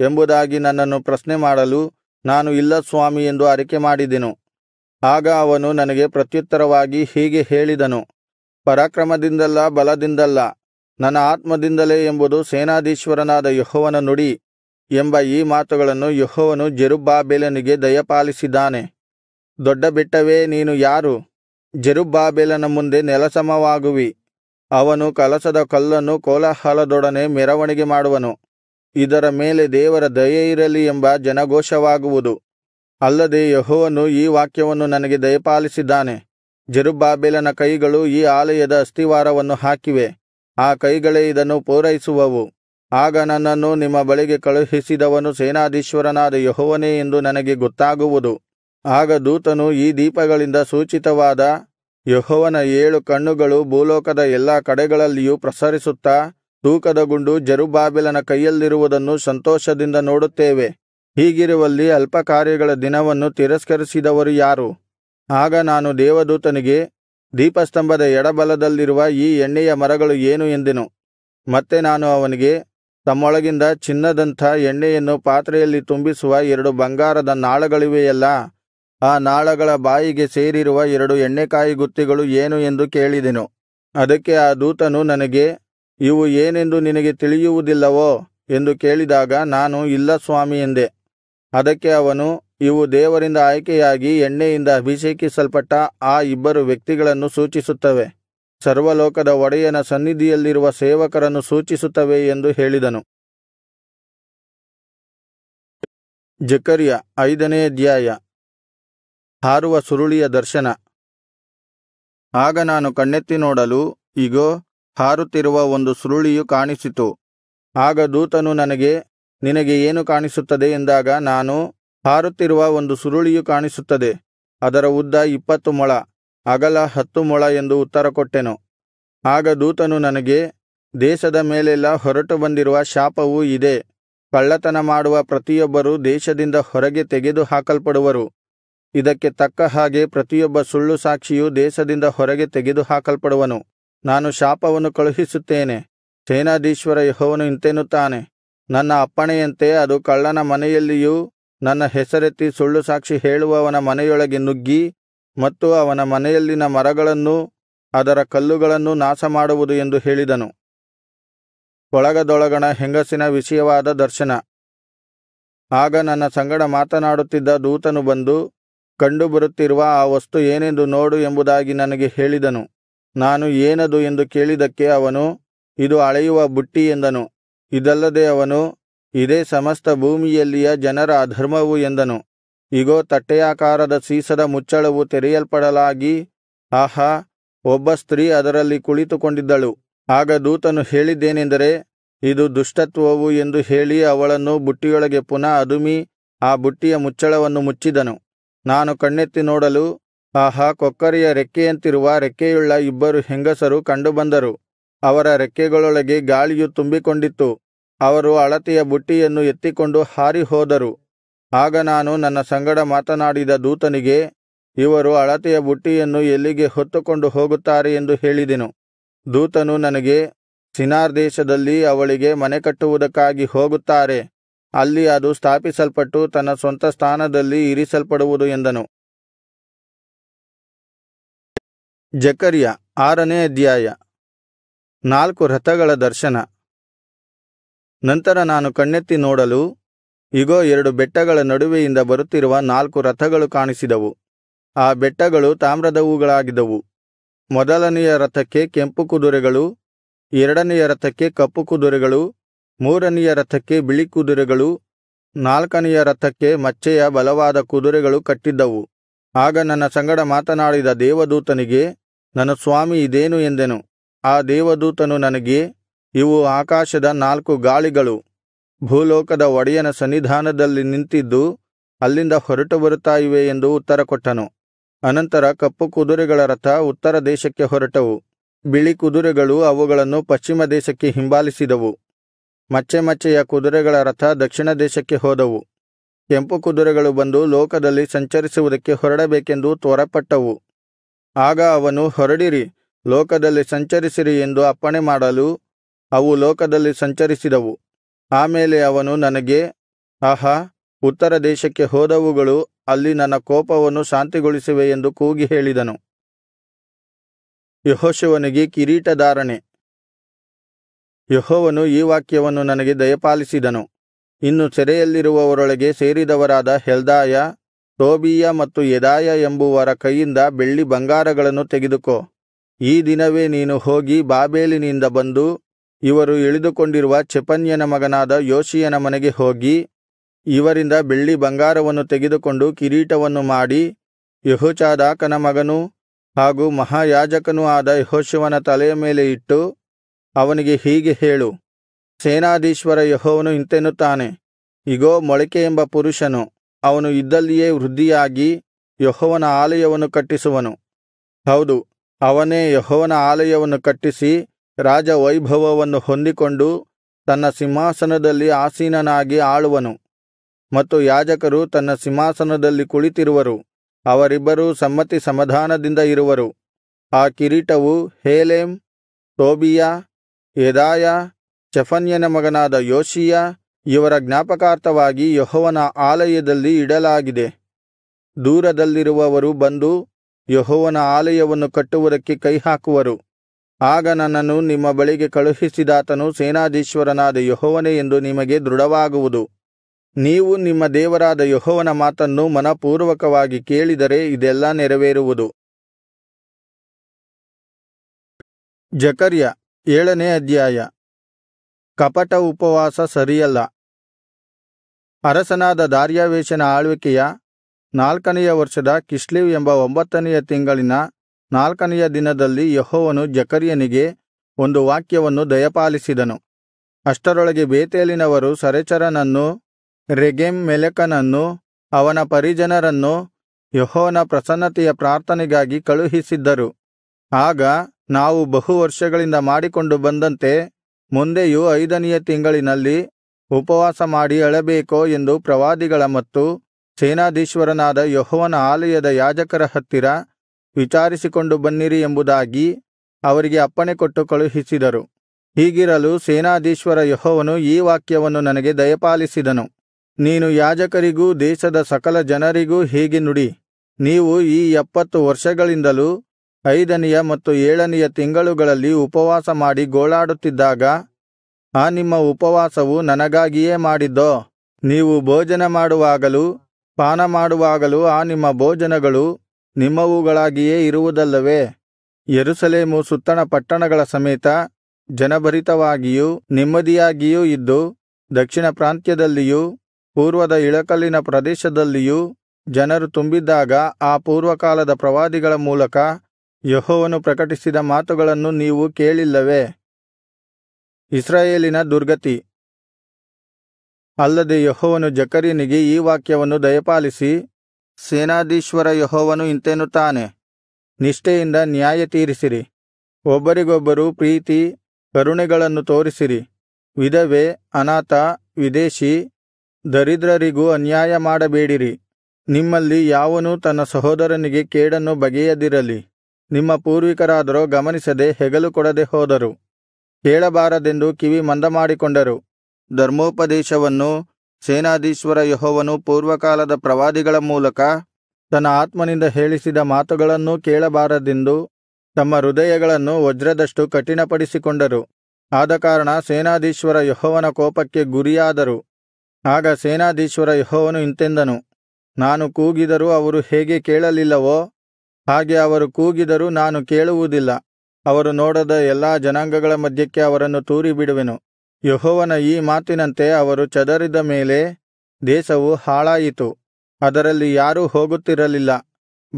ಎಂಬುದಾಗಿ ನನ್ನನ್ನು ಪ್ರಶ್ನೆ ಮಾಡಲು ನಾನು ಇಲ್ಲ ಸ್ವಾಮಿ ಎಂದು ಅರಿಕೆ ಮಾಡಿದೆನು ಆಗ ಅವನು ನನಗೆ ಪ್ರತ್ಯುತ್ತರವಾಗಿ ಹೀಗೆ ಹೇಳಿದನು ಪರಾಕ್ರಮದಿಂದಲ್ಲ ಬಲದಿಂದಲ್ಲ ನನ್ನ ಆತ್ಮದಿಂದಲೇ ಎಂಬುದು ಸೇನಾಧೀಶ್ವರನಾದ ಯಹೋವನ ನುಡಿ ಎಂಬ ಈ ಮಾತುಗಳನ್ನು ಯಹೋವನು ಜೆರುಬ್ಬಾಬೆಲನಿಗೆ ದಯಪಾಲಿಸಿದ್ದಾನೆ ದೊಡ್ಡ ಬೆಟ್ಟವೇ ನೀನು ಯಾರು ಜೆರುಬ್ಬಾಬೆಲನ ಮುಂದೆ ನೆಲಸಮವಾಗುವಿ ಅವನು ಕಲಸದ ಕಲ್ಲನ್ನು ಕೋಲಾಹಲದೊಡನೆ ಮೆರವಣಿಗೆ ಮಾಡುವನು ಇದರ ಮೇಲೆ ದೇವರ ದಯೆಯಿರಲಿ ಎಂಬ ಜನಘೋಷವಾಗುವುದು ಅಲ್ಲದೆ ಯಹೋವನು ಈ ವಾಕ್ಯವನ್ನು ನನಗೆ ದಯಪಾಲಿಸಿದ್ದಾನೆ ಜೆರುಬ್ಬಾಬೆಲನ ಕೈಗಳು ಈ ಆಲಯದ ಅಸ್ತಿವಾರವನ್ನು ಹಾಕಿವೆ ಆ ಕೈಗಳೇ ಇದನ್ನು ಪೂರೈಸುವವು ಆಗ ನನ್ನನ್ನು ನಿಮ್ಮ ಬಳಿಗೆ ಕಳುಹಿಸಿದವನು ಸೇನಾಧೀಶ್ವರನಾದ ಯಹೋವನೇ ಎಂದು ನನಗೆ ಗೊತ್ತಾಗುವುದು ಆಗ ದೂತನು ಈ ದೀಪಗಳಿಂದ ಸೂಚಿತವಾದ ಯಹೋವನ ಏಳು ಕಣ್ಣುಗಳು ಭೂಲೋಕದ ಎಲ್ಲಾ ಕಡೆಗಳಲ್ಲಿಯೂ ಪ್ರಸರಿಸುತ್ತಾ ತೂಕದ ಗುಂಡು ಜರುಬಾಬಿಲನ ಕೈಯಲ್ಲಿರುವುದನ್ನು ಸಂತೋಷದಿಂದ ನೋಡುತ್ತೇವೆ ಹೀಗಿರುವಲ್ಲಿ ಅಲ್ಪಕಾರ್ಯಗಳ ದಿನವನ್ನು ತಿರಸ್ಕರಿಸಿದವರು ಯಾರು ಆಗ ನಾನು ದೇವದೂತನಿಗೆ ದೀಪಸ್ತಂಭದ ಎಡಬಲದಲ್ಲಿರುವ ಈ ಎಣ್ಣೆಯ ಮರಗಳು ಏನು ಎಂದೆನು ಮತ್ತೆ ನಾನು ಅವನಿಗೆ ತಮ್ಮೊಳಗಿಂದ ಚಿನ್ನದಂಥ ಎಣ್ಣೆಯನ್ನು ಪಾತ್ರೆಯಲ್ಲಿ ತುಂಬಿಸುವ ಎರಡು ಬಂಗಾರದ ನಾಳಗಳಿವೆಯಲ್ಲ ಆ ನಾಳಗಳ ಬಾಯಿಗೆ ಸೇರಿರುವ ಎರಡು ಎಣ್ಣೆಕಾಯಿ ಗುತ್ತಿಗಳು ಏನು ಎಂದು ಕೇಳಿದೆನು ಅದಕ್ಕೆ ಆ ದೂತನು ನನಗೆ ಇವು ಏನೆಂದು ನಿನಗೆ ತಿಳಿಯುವುದಿಲ್ಲವೋ ಎಂದು ಕೇಳಿದಾಗ ನಾನು ಇಲ್ಲ ಸ್ವಾಮಿ ಎಂದೆ ಅದಕ್ಕೆ ಅವನು ಇವು ದೇವರಿಂದ ಆಯ್ಕೆಯಾಗಿ ಎಣ್ಣೆಯಿಂದ ಅಭಿಷೇಕಿಸಲ್ಪಟ್ಟ ಆ ಇಬ್ಬರು ವ್ಯಕ್ತಿಗಳನ್ನು ಸೂಚಿಸುತ್ತವೆ ಸರ್ವಲೋಕದ ಒಡೆಯನ ಸನ್ನಿಧಿಯಲ್ಲಿರುವ ಸೇವಕರನ್ನು ಸೂಚಿಸುತ್ತವೆ ಎಂದು ಹೇಳಿದನು ಜಕರ್ಯ ಐದನೇ ಅಧ್ಯಾಯ ಹಾರುವ ಸುರುಳಿಯ ದರ್ಶನ ಆಗ ನಾನು ಕಣ್ಣೆತ್ತಿ ನೋಡಲು ಇಗೋ ಹಾರುತ್ತಿರುವ ಒಂದು ಸುರುಳಿಯು ಕಾಣಿಸಿತು ಆಗ ದೂತನು ನನಗೆ ನಿನಗೆ ಏನು ಕಾಣಿಸುತ್ತದೆ ಎಂದಾಗ ನಾನು ಹಾರುತ್ತಿರುವ ಒಂದು ಸುರುಳಿಯು ಕಾಣಿಸುತ್ತದೆ ಅದರ ಉದ್ದ ಇಪ್ಪತ್ತು ಮೊಳ ಅಗಲ ಹತ್ತು ಮೊಳ ಎಂದು ಉತ್ತರ ಕೊಟ್ಟೆನು ಆಗ ದೂತನು ನನಗೆ ದೇಶದ ಮೇಲೆಲ್ಲ ಹೊರಟು ಬಂದಿರುವ ಶಾಪವು ಇದೆ ಕಳ್ಳತನ ಮಾಡುವ ಪ್ರತಿಯೊಬ್ಬರೂ ದೇಶದಿಂದ ಹೊರಗೆ ತೆಗೆದು ಹಾಕಲ್ಪಡುವರು ಇದಕ್ಕೆ ತಕ್ಕ ಹಾಗೆ ಪ್ರತಿಯೊಬ್ಬ ಸುಳ್ಳು ಸಾಕ್ಷಿಯೂ ದೇಶದಿಂದ ಹೊರಗೆ ತೆಗೆದು ಹಾಕಲ್ಪಡುವನು ನಾನು ಶಾಪವನ್ನು ಕಳುಹಿಸುತ್ತೇನೆ ಸೇನಾಧೀಶ್ವರ ಯಹೋವನು ಇಂತೆನ್ನುತ್ತಾನೆ ನನ್ನ ಅಪ್ಪಣೆಯಂತೆ ಅದು ಕಳ್ಳನ ಮನೆಯಲ್ಲಿಯೂ ನನ್ನ ಹೆಸರೆತ್ತಿ ಸುಳ್ಳು ಸಾಕ್ಷಿ ಹೇಳುವವನ ಮನೆಯೊಳಗೆ ನುಗ್ಗಿ ಮತ್ತು ಅವನ ಮನೆಯಲ್ಲಿನ ಮರಗಳನ್ನೂ ಅದರ ಕಲ್ಲುಗಳನ್ನೂ ನಾಶ ಮಾಡುವುದು ಎಂದು ಹೇಳಿದನು ಒಳಗದೊಳಗಣ ಹೆಂಗಸಿನ ವಿಷಯವಾದ ದರ್ಶನ ಆಗ ನನ್ನ ಸಂಗಡ ಮಾತನಾಡುತ್ತಿದ್ದ ದೂತನು ಬಂದು ಕಂಡುಬರುತ್ತಿರುವ ಆ ವಸ್ತು ಏನೆಂದು ನೋಡು ಎಂಬುದಾಗಿ ನನಗೆ ಹೇಳಿದನು ನಾನು ಏನದು ಎಂದು ಕೇಳಿದಕ್ಕೆ ಅವನು ಇದು ಅಳೆಯುವ ಬುಟ್ಟಿ ಎಂದನು ಇದಲ್ಲದೆ ಅವನು ಇದೇ ಸಮಸ್ತ ಭೂಮಿಯಲ್ಲಿಯ ಜನರ ಅಧರ್ಮವು ಎಂದನು ಇಗೋ ತಟ್ಟೆಯಾಕಾರದ ಸೀಸದ ಮುಚ್ಚಳವು ತೆರೆಯಲ್ಪಡಲಾಗಿ ಆಹಾ ಒಬ್ಬ ಸ್ತ್ರೀ ಅದರಲ್ಲಿ ಕುಳಿತುಕೊಂಡಿದ್ದಳು ಆಗ ದೂತನು ಹೇಳಿದ್ದೇನೆಂದರೆ ಇದು ದುಷ್ಟತ್ವವು ಎಂದು ಹೇಳಿ ಅವಳನ್ನು ಬುಟ್ಟಿಯೊಳಗೆ ಪುನಃ ಅದುಮಿ ಆ ಬುಟ್ಟಿಯ ಮುಚ್ಚಳವನ್ನು ಮುಚ್ಚಿದನು ನಾನು ಕಣ್ಣೆತ್ತಿ ನೋಡಲು ಆಹಾ ಕೊಕ್ಕರಿಯ ರೆಕ್ಕೆಯಂತಿರುವ ರೆಕ್ಕೆಯುಳ್ಳ ಇಬ್ಬರು ಹೆಂಗಸರು ಕಂಡುಬಂದರು ಅವರ ರೆಕ್ಕೆಗಳೊಳಗೆ ಗಾಳಿಯು ತುಂಬಿಕೊಂಡಿತ್ತು ಅವರು ಅಳತೆಯ ಬುಟ್ಟಿಯನ್ನು ಎತ್ತಿಕೊಂಡು ಹಾರಿಹೋದರು ಆಗ ನಾನು ನನ್ನ ಸಂಗಡ ಮಾತನಾಡಿದ ದೂತನಿಗೆ ಇವರು ಅಳತೆಯ ಬುಟ್ಟಿಯನ್ನು ಎಲ್ಲಿಗೆ ಹೊತ್ತುಕೊಂಡು ಹೋಗುತ್ತಾರೆ ಎಂದು ಹೇಳಿದೆನು ದೂತನು ನನಗೆ ಸಿನಾರ್ ದೇಶದಲ್ಲಿ ಅವಳಿಗೆ ಮನೆ ಕಟ್ಟುವುದಕ್ಕಾಗಿ ಹೋಗುತ್ತಾರೆ ಅಲ್ಲಿ ಅದು ಸ್ಥಾಪಿಸಲ್ಪಟ್ಟು ತನ್ನ ಸ್ವಂತ ಸ್ಥಾನದಲ್ಲಿ ಇರಿಸಲ್ಪಡುವುದು ಎಂದನು ಜಕರಿಯ ಆರನೇ ಅಧ್ಯಾಯ ನಾಲ್ಕು ರಥಗಳ ದರ್ಶನ ನಂತರ ನಾನು ಕಣ್ಣೆತ್ತಿ ನೋಡಲು ಇಗೋ ಎರಡು ಬೆಟ್ಟಗಳ ನಡುವೆಯಿಂದ ಬರುತ್ತಿರುವ ನಾಲ್ಕು ರಥಗಳು ಕಾಣಿಸಿದವು ಆ ಬೆಟ್ಟಗಳು ತಾಮ್ರದವುಗಳಾಗಿದ್ದವು ಮೊದಲನೆಯ ರಥಕ್ಕೆ ಕೆಂಪು ಕುದುರೆಗಳು ಎರಡನೆಯ ರಥಕ್ಕೆ ಕಪ್ಪು ಕುದುರೆಗಳು ಮೂರನೆಯ ರಥಕ್ಕೆ ಬಿಳಿ ಕುದುರೆಗಳು ನಾಲ್ಕನೆಯ ರಥಕ್ಕೆ ಮಚ್ಚೆಯ ಬಲವಾದ ಕುದುರೆಗಳು ಕಟ್ಟಿದ್ದವು ಆಗ ನನ್ನ ಸಂಗಡ ಮಾತನಾಡಿದ ದೇವದೂತನಿಗೆ ನನ್ನ ಸ್ವಾಮಿ ಇದೇನು ಎಂದೆನು ಆ ದೇವದೂತನು ನನಗೆ ಇವು ಆಕಾಶದ ನಾಲ್ಕು ಗಾಳಿಗಳು ಭೂಲೋಕದ ಒಡೆಯನ ಸನ್ನಿಧಾನದಲ್ಲಿ ನಿಂತಿದ್ದು ಅಲ್ಲಿಂದ ಹೊರಟು ಬರುತ್ತಾ ಇವೆ ಎಂದು ಕೊಟ್ಟನು ಅನಂತರ ಕಪ್ಪು ಕುದುರೆಗಳ ರಥ ಉತ್ತರ ದೇಶಕ್ಕೆ ಹೊರಟವು ಬಿಳಿ ಕುದುರೆಗಳು ಅವುಗಳನ್ನು ಪಶ್ಚಿಮ ದೇಶಕ್ಕೆ ಹಿಂಬಾಲಿಸಿದವು ಮಚ್ಚೆ ಮಚ್ಚೆಯ ಕುದುರೆಗಳ ರಥ ದಕ್ಷಿಣ ದೇಶಕ್ಕೆ ಹೋದವು ಕೆಂಪು ಕುದುರೆಗಳು ಬಂದು ಲೋಕದಲ್ಲಿ ಸಂಚರಿಸುವುದಕ್ಕೆ ಹೊರಡಬೇಕೆಂದು ತ್ವರಪಟ್ಟವು ಆಗ ಅವನು ಹೊರಡಿರಿ ಲೋಕದಲ್ಲಿ ಸಂಚರಿಸಿರಿ ಎಂದು ಅಪ್ಪಣೆ ಮಾಡಲು ಅವು ಲೋಕದಲ್ಲಿ ಸಂಚರಿಸಿದವು ಆಮೇಲೆ ಅವನು ನನಗೆ ಆಹಾ ಉತ್ತರ ದೇಶಕ್ಕೆ ಹೋದವುಗಳು ಅಲ್ಲಿ ನನ್ನ ಕೋಪವನ್ನು ಶಾಂತಿಗೊಳಿಸಿವೆ ಎಂದು ಕೂಗಿ ಹೇಳಿದನು ಯೆಹೋಶುವನಿಗೆ ಕಿರೀಟಧಾರಣೆ ಯಹೋವನು ಈ ವಾಕ್ಯವನ್ನು ನನಗೆ ದಯಪಾಲಿಸಿದನು ಇನ್ನು ಸೆರೆಯಲ್ಲಿರುವವರೊಳಗೆ ಸೇರಿದವರಾದ ಹೆಲ್ದಾಯ ಟೋಬಿಯ ಮತ್ತು ಯದಾಯ ಎಂಬುವರ ಕೈಯಿಂದ ಬೆಳ್ಳಿ ಬಂಗಾರಗಳನ್ನು ತೆಗೆದುಕೋ ಈ ದಿನವೇ ನೀನು ಹೋಗಿ ಬಾಬೇಲಿನಿಂದ ಬಂದು ಇವರು ಇಳಿದುಕೊಂಡಿರುವ ಚೆಪನ್ಯನ ಮಗನಾದ ಯೋಶಿಯನ ಮನೆಗೆ ಹೋಗಿ ಇವರಿಂದ ಬೆಳ್ಳಿ ಬಂಗಾರವನ್ನು ತೆಗೆದುಕೊಂಡು ಕಿರೀಟವನ್ನು ಮಾಡಿ ಯೆಹೋಚಾದಾಕನ ಮಗನೂ ಹಾಗೂ ಮಹಾಯಾಜಕನೂ ಆದ ಯಹೋಶಿವನ ತಲೆಯ ಮೇಲೆ ಇಟ್ಟು ಅವನಿಗೆ ಹೀಗೆ ಹೇಳು ಸೇನಾಧೀಶ್ವರ ಯಹೋವನು ಇಂತೆನ್ನುತ್ತಾನೆ ಇಗೋ ಮೊಳಕೆ ಎಂಬ ಪುರುಷನು ಅವನು ಇದ್ದಲ್ಲಿಯೇ ವೃದ್ಧಿಯಾಗಿ ಯಹೋವನ ಆಲಯವನ್ನು ಕಟ್ಟಿಸುವನು ಹೌದು ಅವನೇ ಯಹೋವನ ಆಲಯವನ್ನು ಕಟ್ಟಿಸಿ ರಾಜವೈಭವವನ್ನು ಹೊಂದಿಕೊಂಡು ತನ್ನ ಸಿಂಹಾಸನದಲ್ಲಿ ಆಸೀನನಾಗಿ ಆಳುವನು ಮತ್ತು ಯಾಜಕರು ತನ್ನ ಸಿಂಹಾಸನದಲ್ಲಿ ಕುಳಿತಿರುವರು ಅವರಿಬ್ಬರೂ ಸಮ್ಮತಿ ಸಮಾಧಾನದಿಂದ ಇರುವರು ಆ ಕಿರೀಟವು ಹೇಲೇಮ್ ಟೋಬೀಯ ಯದಾಯ ಚಫನ್ಯನ ಮಗನಾದ ಯೋಶಿಯಾ ಇವರ ಜ್ಞಾಪಕಾರ್ಥವಾಗಿ ಯಹೋವನ ಆಲಯದಲ್ಲಿ ಇಡಲಾಗಿದೆ ದೂರದಲ್ಲಿರುವವರು ಬಂದು ಯಹೋವನ ಆಲಯವನ್ನು ಕಟ್ಟುವುದಕ್ಕೆ ಕೈಹಾಕುವರು ಆಗ ನನ್ನನ್ನು ನಿಮ್ಮ ಬಳಿಗೆ ಕಳುಹಿಸಿದಾತನು ಸೇನಾಧೀಶ್ವರನಾದ ಯಹೋವನೇ ಎಂದು ನಿಮಗೆ ದೃಢವಾಗುವುದು ನೀವು ನಿಮ್ಮ ದೇವರಾದ ಯಹೋವನ ಮಾತನ್ನು ಮನಪೂರ್ವಕವಾಗಿ ಕೇಳಿದರೆ ಇದೆಲ್ಲ ನೆರವೇರುವುದು ಜಕರ್ಯ ಏಳನೇ ಅಧ್ಯಾಯ ಕಪಟ ಉಪವಾಸ ಸರಿಯಲ್ಲ ಅರಸನಾದ ದಾರ್ಯಾವೇಶನ ಆಳ್ವಿಕೆಯ ನಾಲ್ಕನೆಯ ವರ್ಷದ ಕಿಸ್ಲೇವ್ ಎಂಬ ಒಂಬತ್ತನೆಯ ತಿಂಗಳಿನ ನಾಲ್ಕನೆಯ ದಿನದಲ್ಲಿ ಯೆಹೋವನು ಜಕರಿಯನಿಗೆ ಒಂದು ವಾಕ್ಯವನ್ನು ದಯಪಾಲಿಸಿದನು ಅಷ್ಟರೊಳಗೆ ಬೇತೇಲಿನವರು ಸರೆಚರನನ್ನೂ ರೆಗೆಮ್ ಮೆಲೆಕನನ್ನು ಅವನ ಪರಿಜನರನ್ನು ಯಹೋವನ ಪ್ರಸನ್ನತೆಯ ಪ್ರಾರ್ಥನೆಗಾಗಿ ಕಳುಹಿಸಿದ್ದರು ಆಗ ನಾವು ಬಹು ವರ್ಷಗಳಿಂದ ಮಾಡಿಕೊಂಡು ಬಂದಂತೆ ಮುಂದೆಯೂ ಐದನೆಯ ತಿಂಗಳಿನಲ್ಲಿ ಉಪವಾಸ ಮಾಡಿ ಅಳಬೇಕೋ ಎಂದು ಪ್ರವಾದಿಗಳ ಮತ್ತು ಸೇನಾಧೀಶ್ವರನಾದ ಯಹೋವನ ಆಲಯದ ಯಾಜಕರ ಹತ್ತಿರ ವಿಚಾರಿಸಿಕೊಂಡು ಬನ್ನಿರಿ ಎಂಬುದಾಗಿ ಅವರಿಗೆ ಅಪ್ಪಣೆ ಕೊಟ್ಟು ಕಳುಹಿಸಿದರು ಹೀಗಿರಲು ಸೇನಾಧೀಶ್ವರ ಯೆಹೋವನು ಈ ವಾಕ್ಯವನ್ನು ನನಗೆ ದಯಪಾಲಿಸಿದನು ನೀನು ಯಾಜಕರಿಗೂ ದೇಶದ ಸಕಲ ಜನರಿಗೂ ಹೀಗೆ ನುಡಿ ನೀವು ಈ ಎಪ್ಪತ್ತು ವರ್ಷಗಳಿಂದಲೂ ಐದನೆಯ ಮತ್ತು ಏಳನೆಯ ತಿಂಗಳುಗಳಲ್ಲಿ ಉಪವಾಸ ಮಾಡಿ ಗೋಳಾಡುತ್ತಿದ್ದಾಗ ಆ ನಿಮ್ಮ ಉಪವಾಸವು ನನಗಾಗಿಯೇ ಮಾಡಿದ್ದೋ ನೀವು ಭೋಜನ ಮಾಡುವಾಗಲೂ ಪಾನ ಮಾಡುವಾಗಲೂ ಆ ನಿಮ್ಮ ಭೋಜನಗಳು ನಿಮ್ಮವುಗಳಾಗಿಯೇ ಇರುವುದಲ್ಲವೇ ಯರುಸಲೇಮು ಸುತ್ತಣ ಪಟ್ಟಣಗಳ ಸಮೇತ ಜನಭರಿತವಾಗಿಯೂ ನೆಮ್ಮದಿಯಾಗಿಯೂ ಇದ್ದು ದಕ್ಷಿಣ ಪ್ರಾಂತ್ಯದಲ್ಲಿಯೂ ಪೂರ್ವದ ಇಳಕಲ್ಲಿನ ಪ್ರದೇಶದಲ್ಲಿಯೂ ಜನರು ತುಂಬಿದ್ದಾಗ ಆ ಪೂರ್ವಕಾಲದ ಪ್ರವಾದಿಗಳ ಮೂಲಕ ಯೆಹೋವನು ಪ್ರಕಟಿಸಿದ ಮಾತುಗಳನ್ನು ನೀವು ಕೇಳಿಲ್ಲವೆ ಇಸ್ರಾಯೇಲಿನ ದುರ್ಗತಿ ಅಲ್ಲದೆ ಯಹೋವನು ಜಕರಿಯನಿಗೆ ಈ ವಾಕ್ಯವನ್ನು ದಯಪಾಲಿಸಿ ಸೇನಾಧೀಶ್ವರ ಯಹೋವನು ಇಂತೆನ್ನುತ್ತಾನೆ ನಿಷ್ಠೆಯಿಂದ ನ್ಯಾಯ ತೀರಿಸಿರಿ ಒಬ್ಬರಿಗೊಬ್ಬರು ಪ್ರೀತಿ ಕರುಣೆಗಳನ್ನು ತೋರಿಸಿರಿ ವಿಧವೆ ಅನಾಥ ವಿದೇಶಿ ದರಿದ್ರರಿಗೂ ಅನ್ಯಾಯ ಮಾಡಬೇಡಿರಿ ನಿಮ್ಮಲ್ಲಿ ಯಾವನೂ ತನ್ನ ಸಹೋದರನಿಗೆ ಕೇಡನ್ನು ಬಗೆಯದಿರಲಿ ನಿಮ್ಮ ಪೂರ್ವಿಕರಾದರೂ ಗಮನಿಸದೆ ಹೆಗಲು ಕೊಡದೆ ಹೋದರು ಕೇಳಬಾರದೆಂದು ಕಿವಿ ಮಂದಮಾಡಿಕೊಂಡರು ಧರ್ಮೋಪದೇಶವನ್ನು ಸೇನಾಧೀಶ್ವರ ಯಹೋವನು ಪೂರ್ವಕಾಲದ ಪ್ರವಾದಿಗಳ ಮೂಲಕ ತನ್ನ ಆತ್ಮನಿಂದ ಹೇಳಿಸಿದ ಮಾತುಗಳನ್ನೂ ಕೇಳಬಾರದೆಂದು ತಮ್ಮ ಹೃದಯಗಳನ್ನು ವಜ್ರದಷ್ಟು ಕಠಿಣಪಡಿಸಿಕೊಂಡರು ಆದ ಕಾರಣ ಸೇನಾಧೀಶ್ವರ ಯಹೋವನ ಕೋಪಕ್ಕೆ ಗುರಿಯಾದರು ಆಗ ಸೇನಾಧೀಶ್ವರ ಯಹೋವನು ಇಂತೆಂದನು ನಾನು ಕೂಗಿದರೂ ಅವರು ಹೇಗೆ ಕೇಳಲಿಲ್ಲವೋ ಹಾಗೆ ಅವರು ಕೂಗಿದರೂ ನಾನು ಕೇಳುವುದಿಲ್ಲ ಅವರು ನೋಡದ ಎಲ್ಲಾ ಜನಾಂಗಗಳ ಮಧ್ಯಕ್ಕೆ ಅವರನ್ನು ತೂರಿಬಿಡುವೆನು ಯೆಹೋವನ ಈ ಮಾತಿನಂತೆ ಅವರು ಚದರಿದ ಮೇಲೆ ದೇಶವು ಹಾಳಾಯಿತು ಅದರಲ್ಲಿ ಯಾರೂ ಹೋಗುತ್ತಿರಲಿಲ್ಲ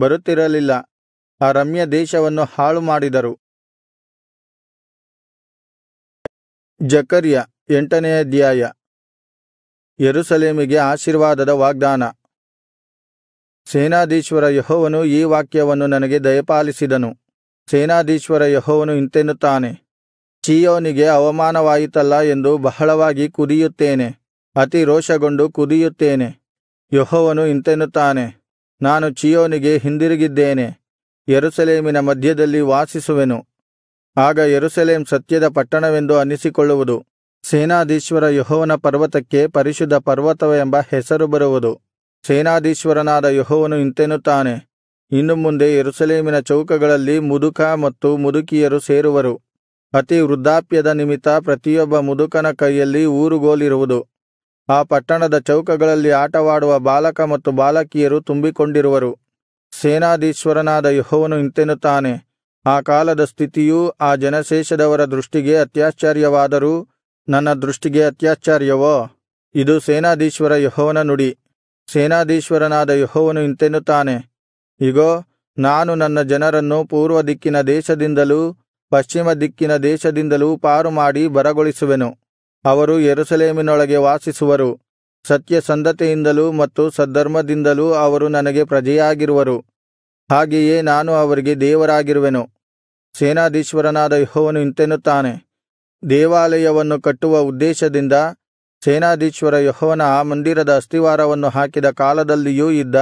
ಬರುತ್ತಿರಲಿಲ್ಲ ಆ ರಮ್ಯ ದೇಶವನ್ನು ಹಾಳುಮಾಡಿದರು ಜಕರ್ಯ ಎಂಟನೆಯ ಅಧ್ಯಾಯ ಯರುಸಲೇಮಿಗೆ ಆಶೀರ್ವಾದದ ವಾಗ್ದಾನ ಸೇನಾಧೀಶ್ವರ ಯಹೋವನು ಈ ವಾಕ್ಯವನ್ನು ನನಗೆ ದಯಪಾಲಿಸಿದನು ಸೇನಾಧೀಶ್ವರ ಯಹೋವನು ಇಂತೆನ್ನುತ್ತಾನೆ ಚಿಯೋನಿಗೆ ಅವಮಾನವಾಯಿತಲ್ಲ ಎಂದು ಬಹಳವಾಗಿ ಕುದಿಯುತ್ತೇನೆ ಅತಿ ರೋಷಗೊಂಡು ಕುದಿಯುತ್ತೇನೆ ಯೊಹೋವನು ಇಂತೆನ್ನುತ್ತಾನೆ ನಾನು ಚಿಯೋನಿಗೆ ಹಿಂದಿರುಗಿದ್ದೇನೆ ಯರುಸಲೇಮಿನ ಮಧ್ಯದಲ್ಲಿ ವಾಸಿಸುವೆನು ಆಗ ಯರುಸಲೇಂ ಸತ್ಯದ ಪಟ್ಟಣವೆಂದು ಅನ್ನಿಸಿಕೊಳ್ಳುವುದು ಸೇನಾಧೀಶ್ವರ ಯೆಹೋವನ ಪರ್ವತಕ್ಕೆ ಪರಿಶುದ್ಧ ಪರ್ವತವೆಂಬ ಹೆಸರು ಬರುವುದು ಸೇನಾಧೀಶ್ವರನಾದ ಯೆಹೋವನು ಇಂತೆನ್ನುತ್ತಾನೆ ಇನ್ನು ಮುಂದೆ ಯರುಸಲೇಮಿನ ಚೌಕಗಳಲ್ಲಿ ಮುದುಕ ಮತ್ತು ಮುದುಕಿಯರು ಸೇರುವರು ಅತಿ ವೃದ್ಧಾಪ್ಯದ ನಿಮಿತ್ತ ಪ್ರತಿಯೊಬ್ಬ ಮುದುಕನ ಕೈಯಲ್ಲಿ ಊರುಗೋಲಿರುವುದು ಆ ಪಟ್ಟಣದ ಚೌಕಗಳಲ್ಲಿ ಆಟವಾಡುವ ಬಾಲಕ ಮತ್ತು ಬಾಲಕಿಯರು ತುಂಬಿಕೊಂಡಿರುವರು ಸೇನಾಧೀಶ್ವರನಾದ ಯೆಹೋವನು ಇಂತೆನ್ನುತ್ತಾನೆ ಆ ಕಾಲದ ಸ್ಥಿತಿಯು ಆ ಜನಶೇಷದವರ ದೃಷ್ಟಿಗೆ ಅತ್ಯಾಶ್ಚರ್ಯವಾದರೂ ನನ್ನ ದೃಷ್ಟಿಗೆ ಅತ್ಯಾಶ್ಚರ್ಯವೋ ಇದು ಸೇನಾಧೀಶ್ವರ ಯೆಹೋವನ ನುಡಿ ಸೇನಾಧೀಶ್ವರನಾದ ಯೆಹೋವನು ಇಂತೆನ್ನುತ್ತಾನೆ ಇಗೋ ನಾನು ನನ್ನ ಜನರನ್ನು ಪೂರ್ವ ದಿಕ್ಕಿನ ದೇಶದಿಂದಲೂ ಪಶ್ಚಿಮ ದಿಕ್ಕಿನ ದೇಶದಿಂದಲೂ ಪಾರುಮಾಡಿ ಬರಗೊಳಿಸುವೆನು ಅವರು ಯರುಸಲೇಮಿನೊಳಗೆ ವಾಸಿಸುವರು ಸತ್ಯಸಂಧತೆಯಿಂದಲೂ ಮತ್ತು ಸದ್ಧರ್ಮದಿಂದಲೂ ಅವರು ನನಗೆ ಪ್ರಜೆಯಾಗಿರುವರು ಹಾಗೆಯೇ ನಾನು ಅವರಿಗೆ ದೇವರಾಗಿರುವೆನು ಸೇನಾಧೀಶ್ವರನಾದ ಯಹೋವನು ಇಂತೆನ್ನುತ್ತಾನೆ ದೇವಾಲಯವನ್ನು ಕಟ್ಟುವ ಉದ್ದೇಶದಿಂದ ಸೇನಾಧೀಶ್ವರ ಯಹೋವನ ಆ ಮಂದಿರದ ಅಸ್ತಿವಾರವನ್ನು ಹಾಕಿದ ಕಾಲದಲ್ಲಿಯೂ ಇದ್ದ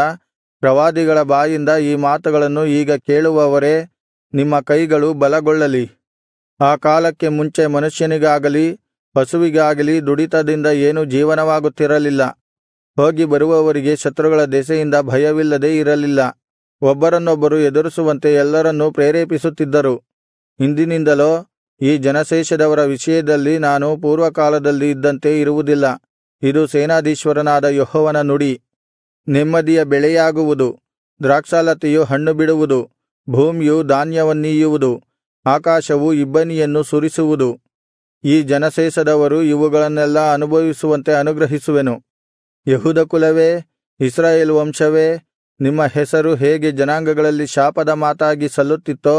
ಪ್ರವಾದಿಗಳ ಬಾಯಿಂದ ಈ ಮಾತುಗಳನ್ನು ಈಗ ಕೇಳುವವರೇ ನಿಮ್ಮ ಕೈಗಳು ಬಲಗೊಳ್ಳಲಿ ಆ ಕಾಲಕ್ಕೆ ಮುಂಚೆ ಮನುಷ್ಯನಿಗಾಗಲಿ ಪಶುವಿಗಾಗಲಿ ದುಡಿತದಿಂದ ಏನೂ ಜೀವನವಾಗುತ್ತಿರಲಿಲ್ಲ ಹೋಗಿ ಬರುವವರಿಗೆ ಶತ್ರುಗಳ ದೆಸೆಯಿಂದ ಭಯವಿಲ್ಲದೆ ಇರಲಿಲ್ಲ ಒಬ್ಬರನ್ನೊಬ್ಬರು ಎದುರಿಸುವಂತೆ ಎಲ್ಲರನ್ನೂ ಪ್ರೇರೇಪಿಸುತ್ತಿದ್ದರು ಇಂದಿನಿಂದಲೋ ಈ ಜನಶೇಷದವರ ವಿಷಯದಲ್ಲಿ ನಾನು ಪೂರ್ವಕಾಲದಲ್ಲಿ ಇದ್ದಂತೆ ಇರುವುದಿಲ್ಲ ಇದು ಸೇನಾಧೀಶ್ವರನಾದ ಯೆಹೋವನ ನುಡಿ ನೆಮ್ಮದಿಯ ಬೆಳೆಯಾಗುವುದು ದ್ರಾಕ್ಷಾಲತೆಯು ಹಣ್ಣು ಬಿಡುವುದು ಭೂಮಿಯು ಧಾನ್ಯವನ್ನೀಯುವುದು ಆಕಾಶವು ಇಬ್ಬನಿಯನ್ನು ಸುರಿಸುವುದು ಈ ಜನಶೇಷದವರು ಇವುಗಳನ್ನೆಲ್ಲಾ ಅನುಭವಿಸುವಂತೆ ಅನುಗ್ರಹಿಸುವೆನು ಯಹುದ ಕುಲವೇ ಇಸ್ರಾಯೇಲ್ ವಂಶವೇ ನಿಮ್ಮ ಹೆಸರು ಹೇಗೆ ಜನಾಂಗಗಳಲ್ಲಿ ಶಾಪದ ಮಾತಾಗಿ ಸಲ್ಲುತ್ತಿತ್ತೋ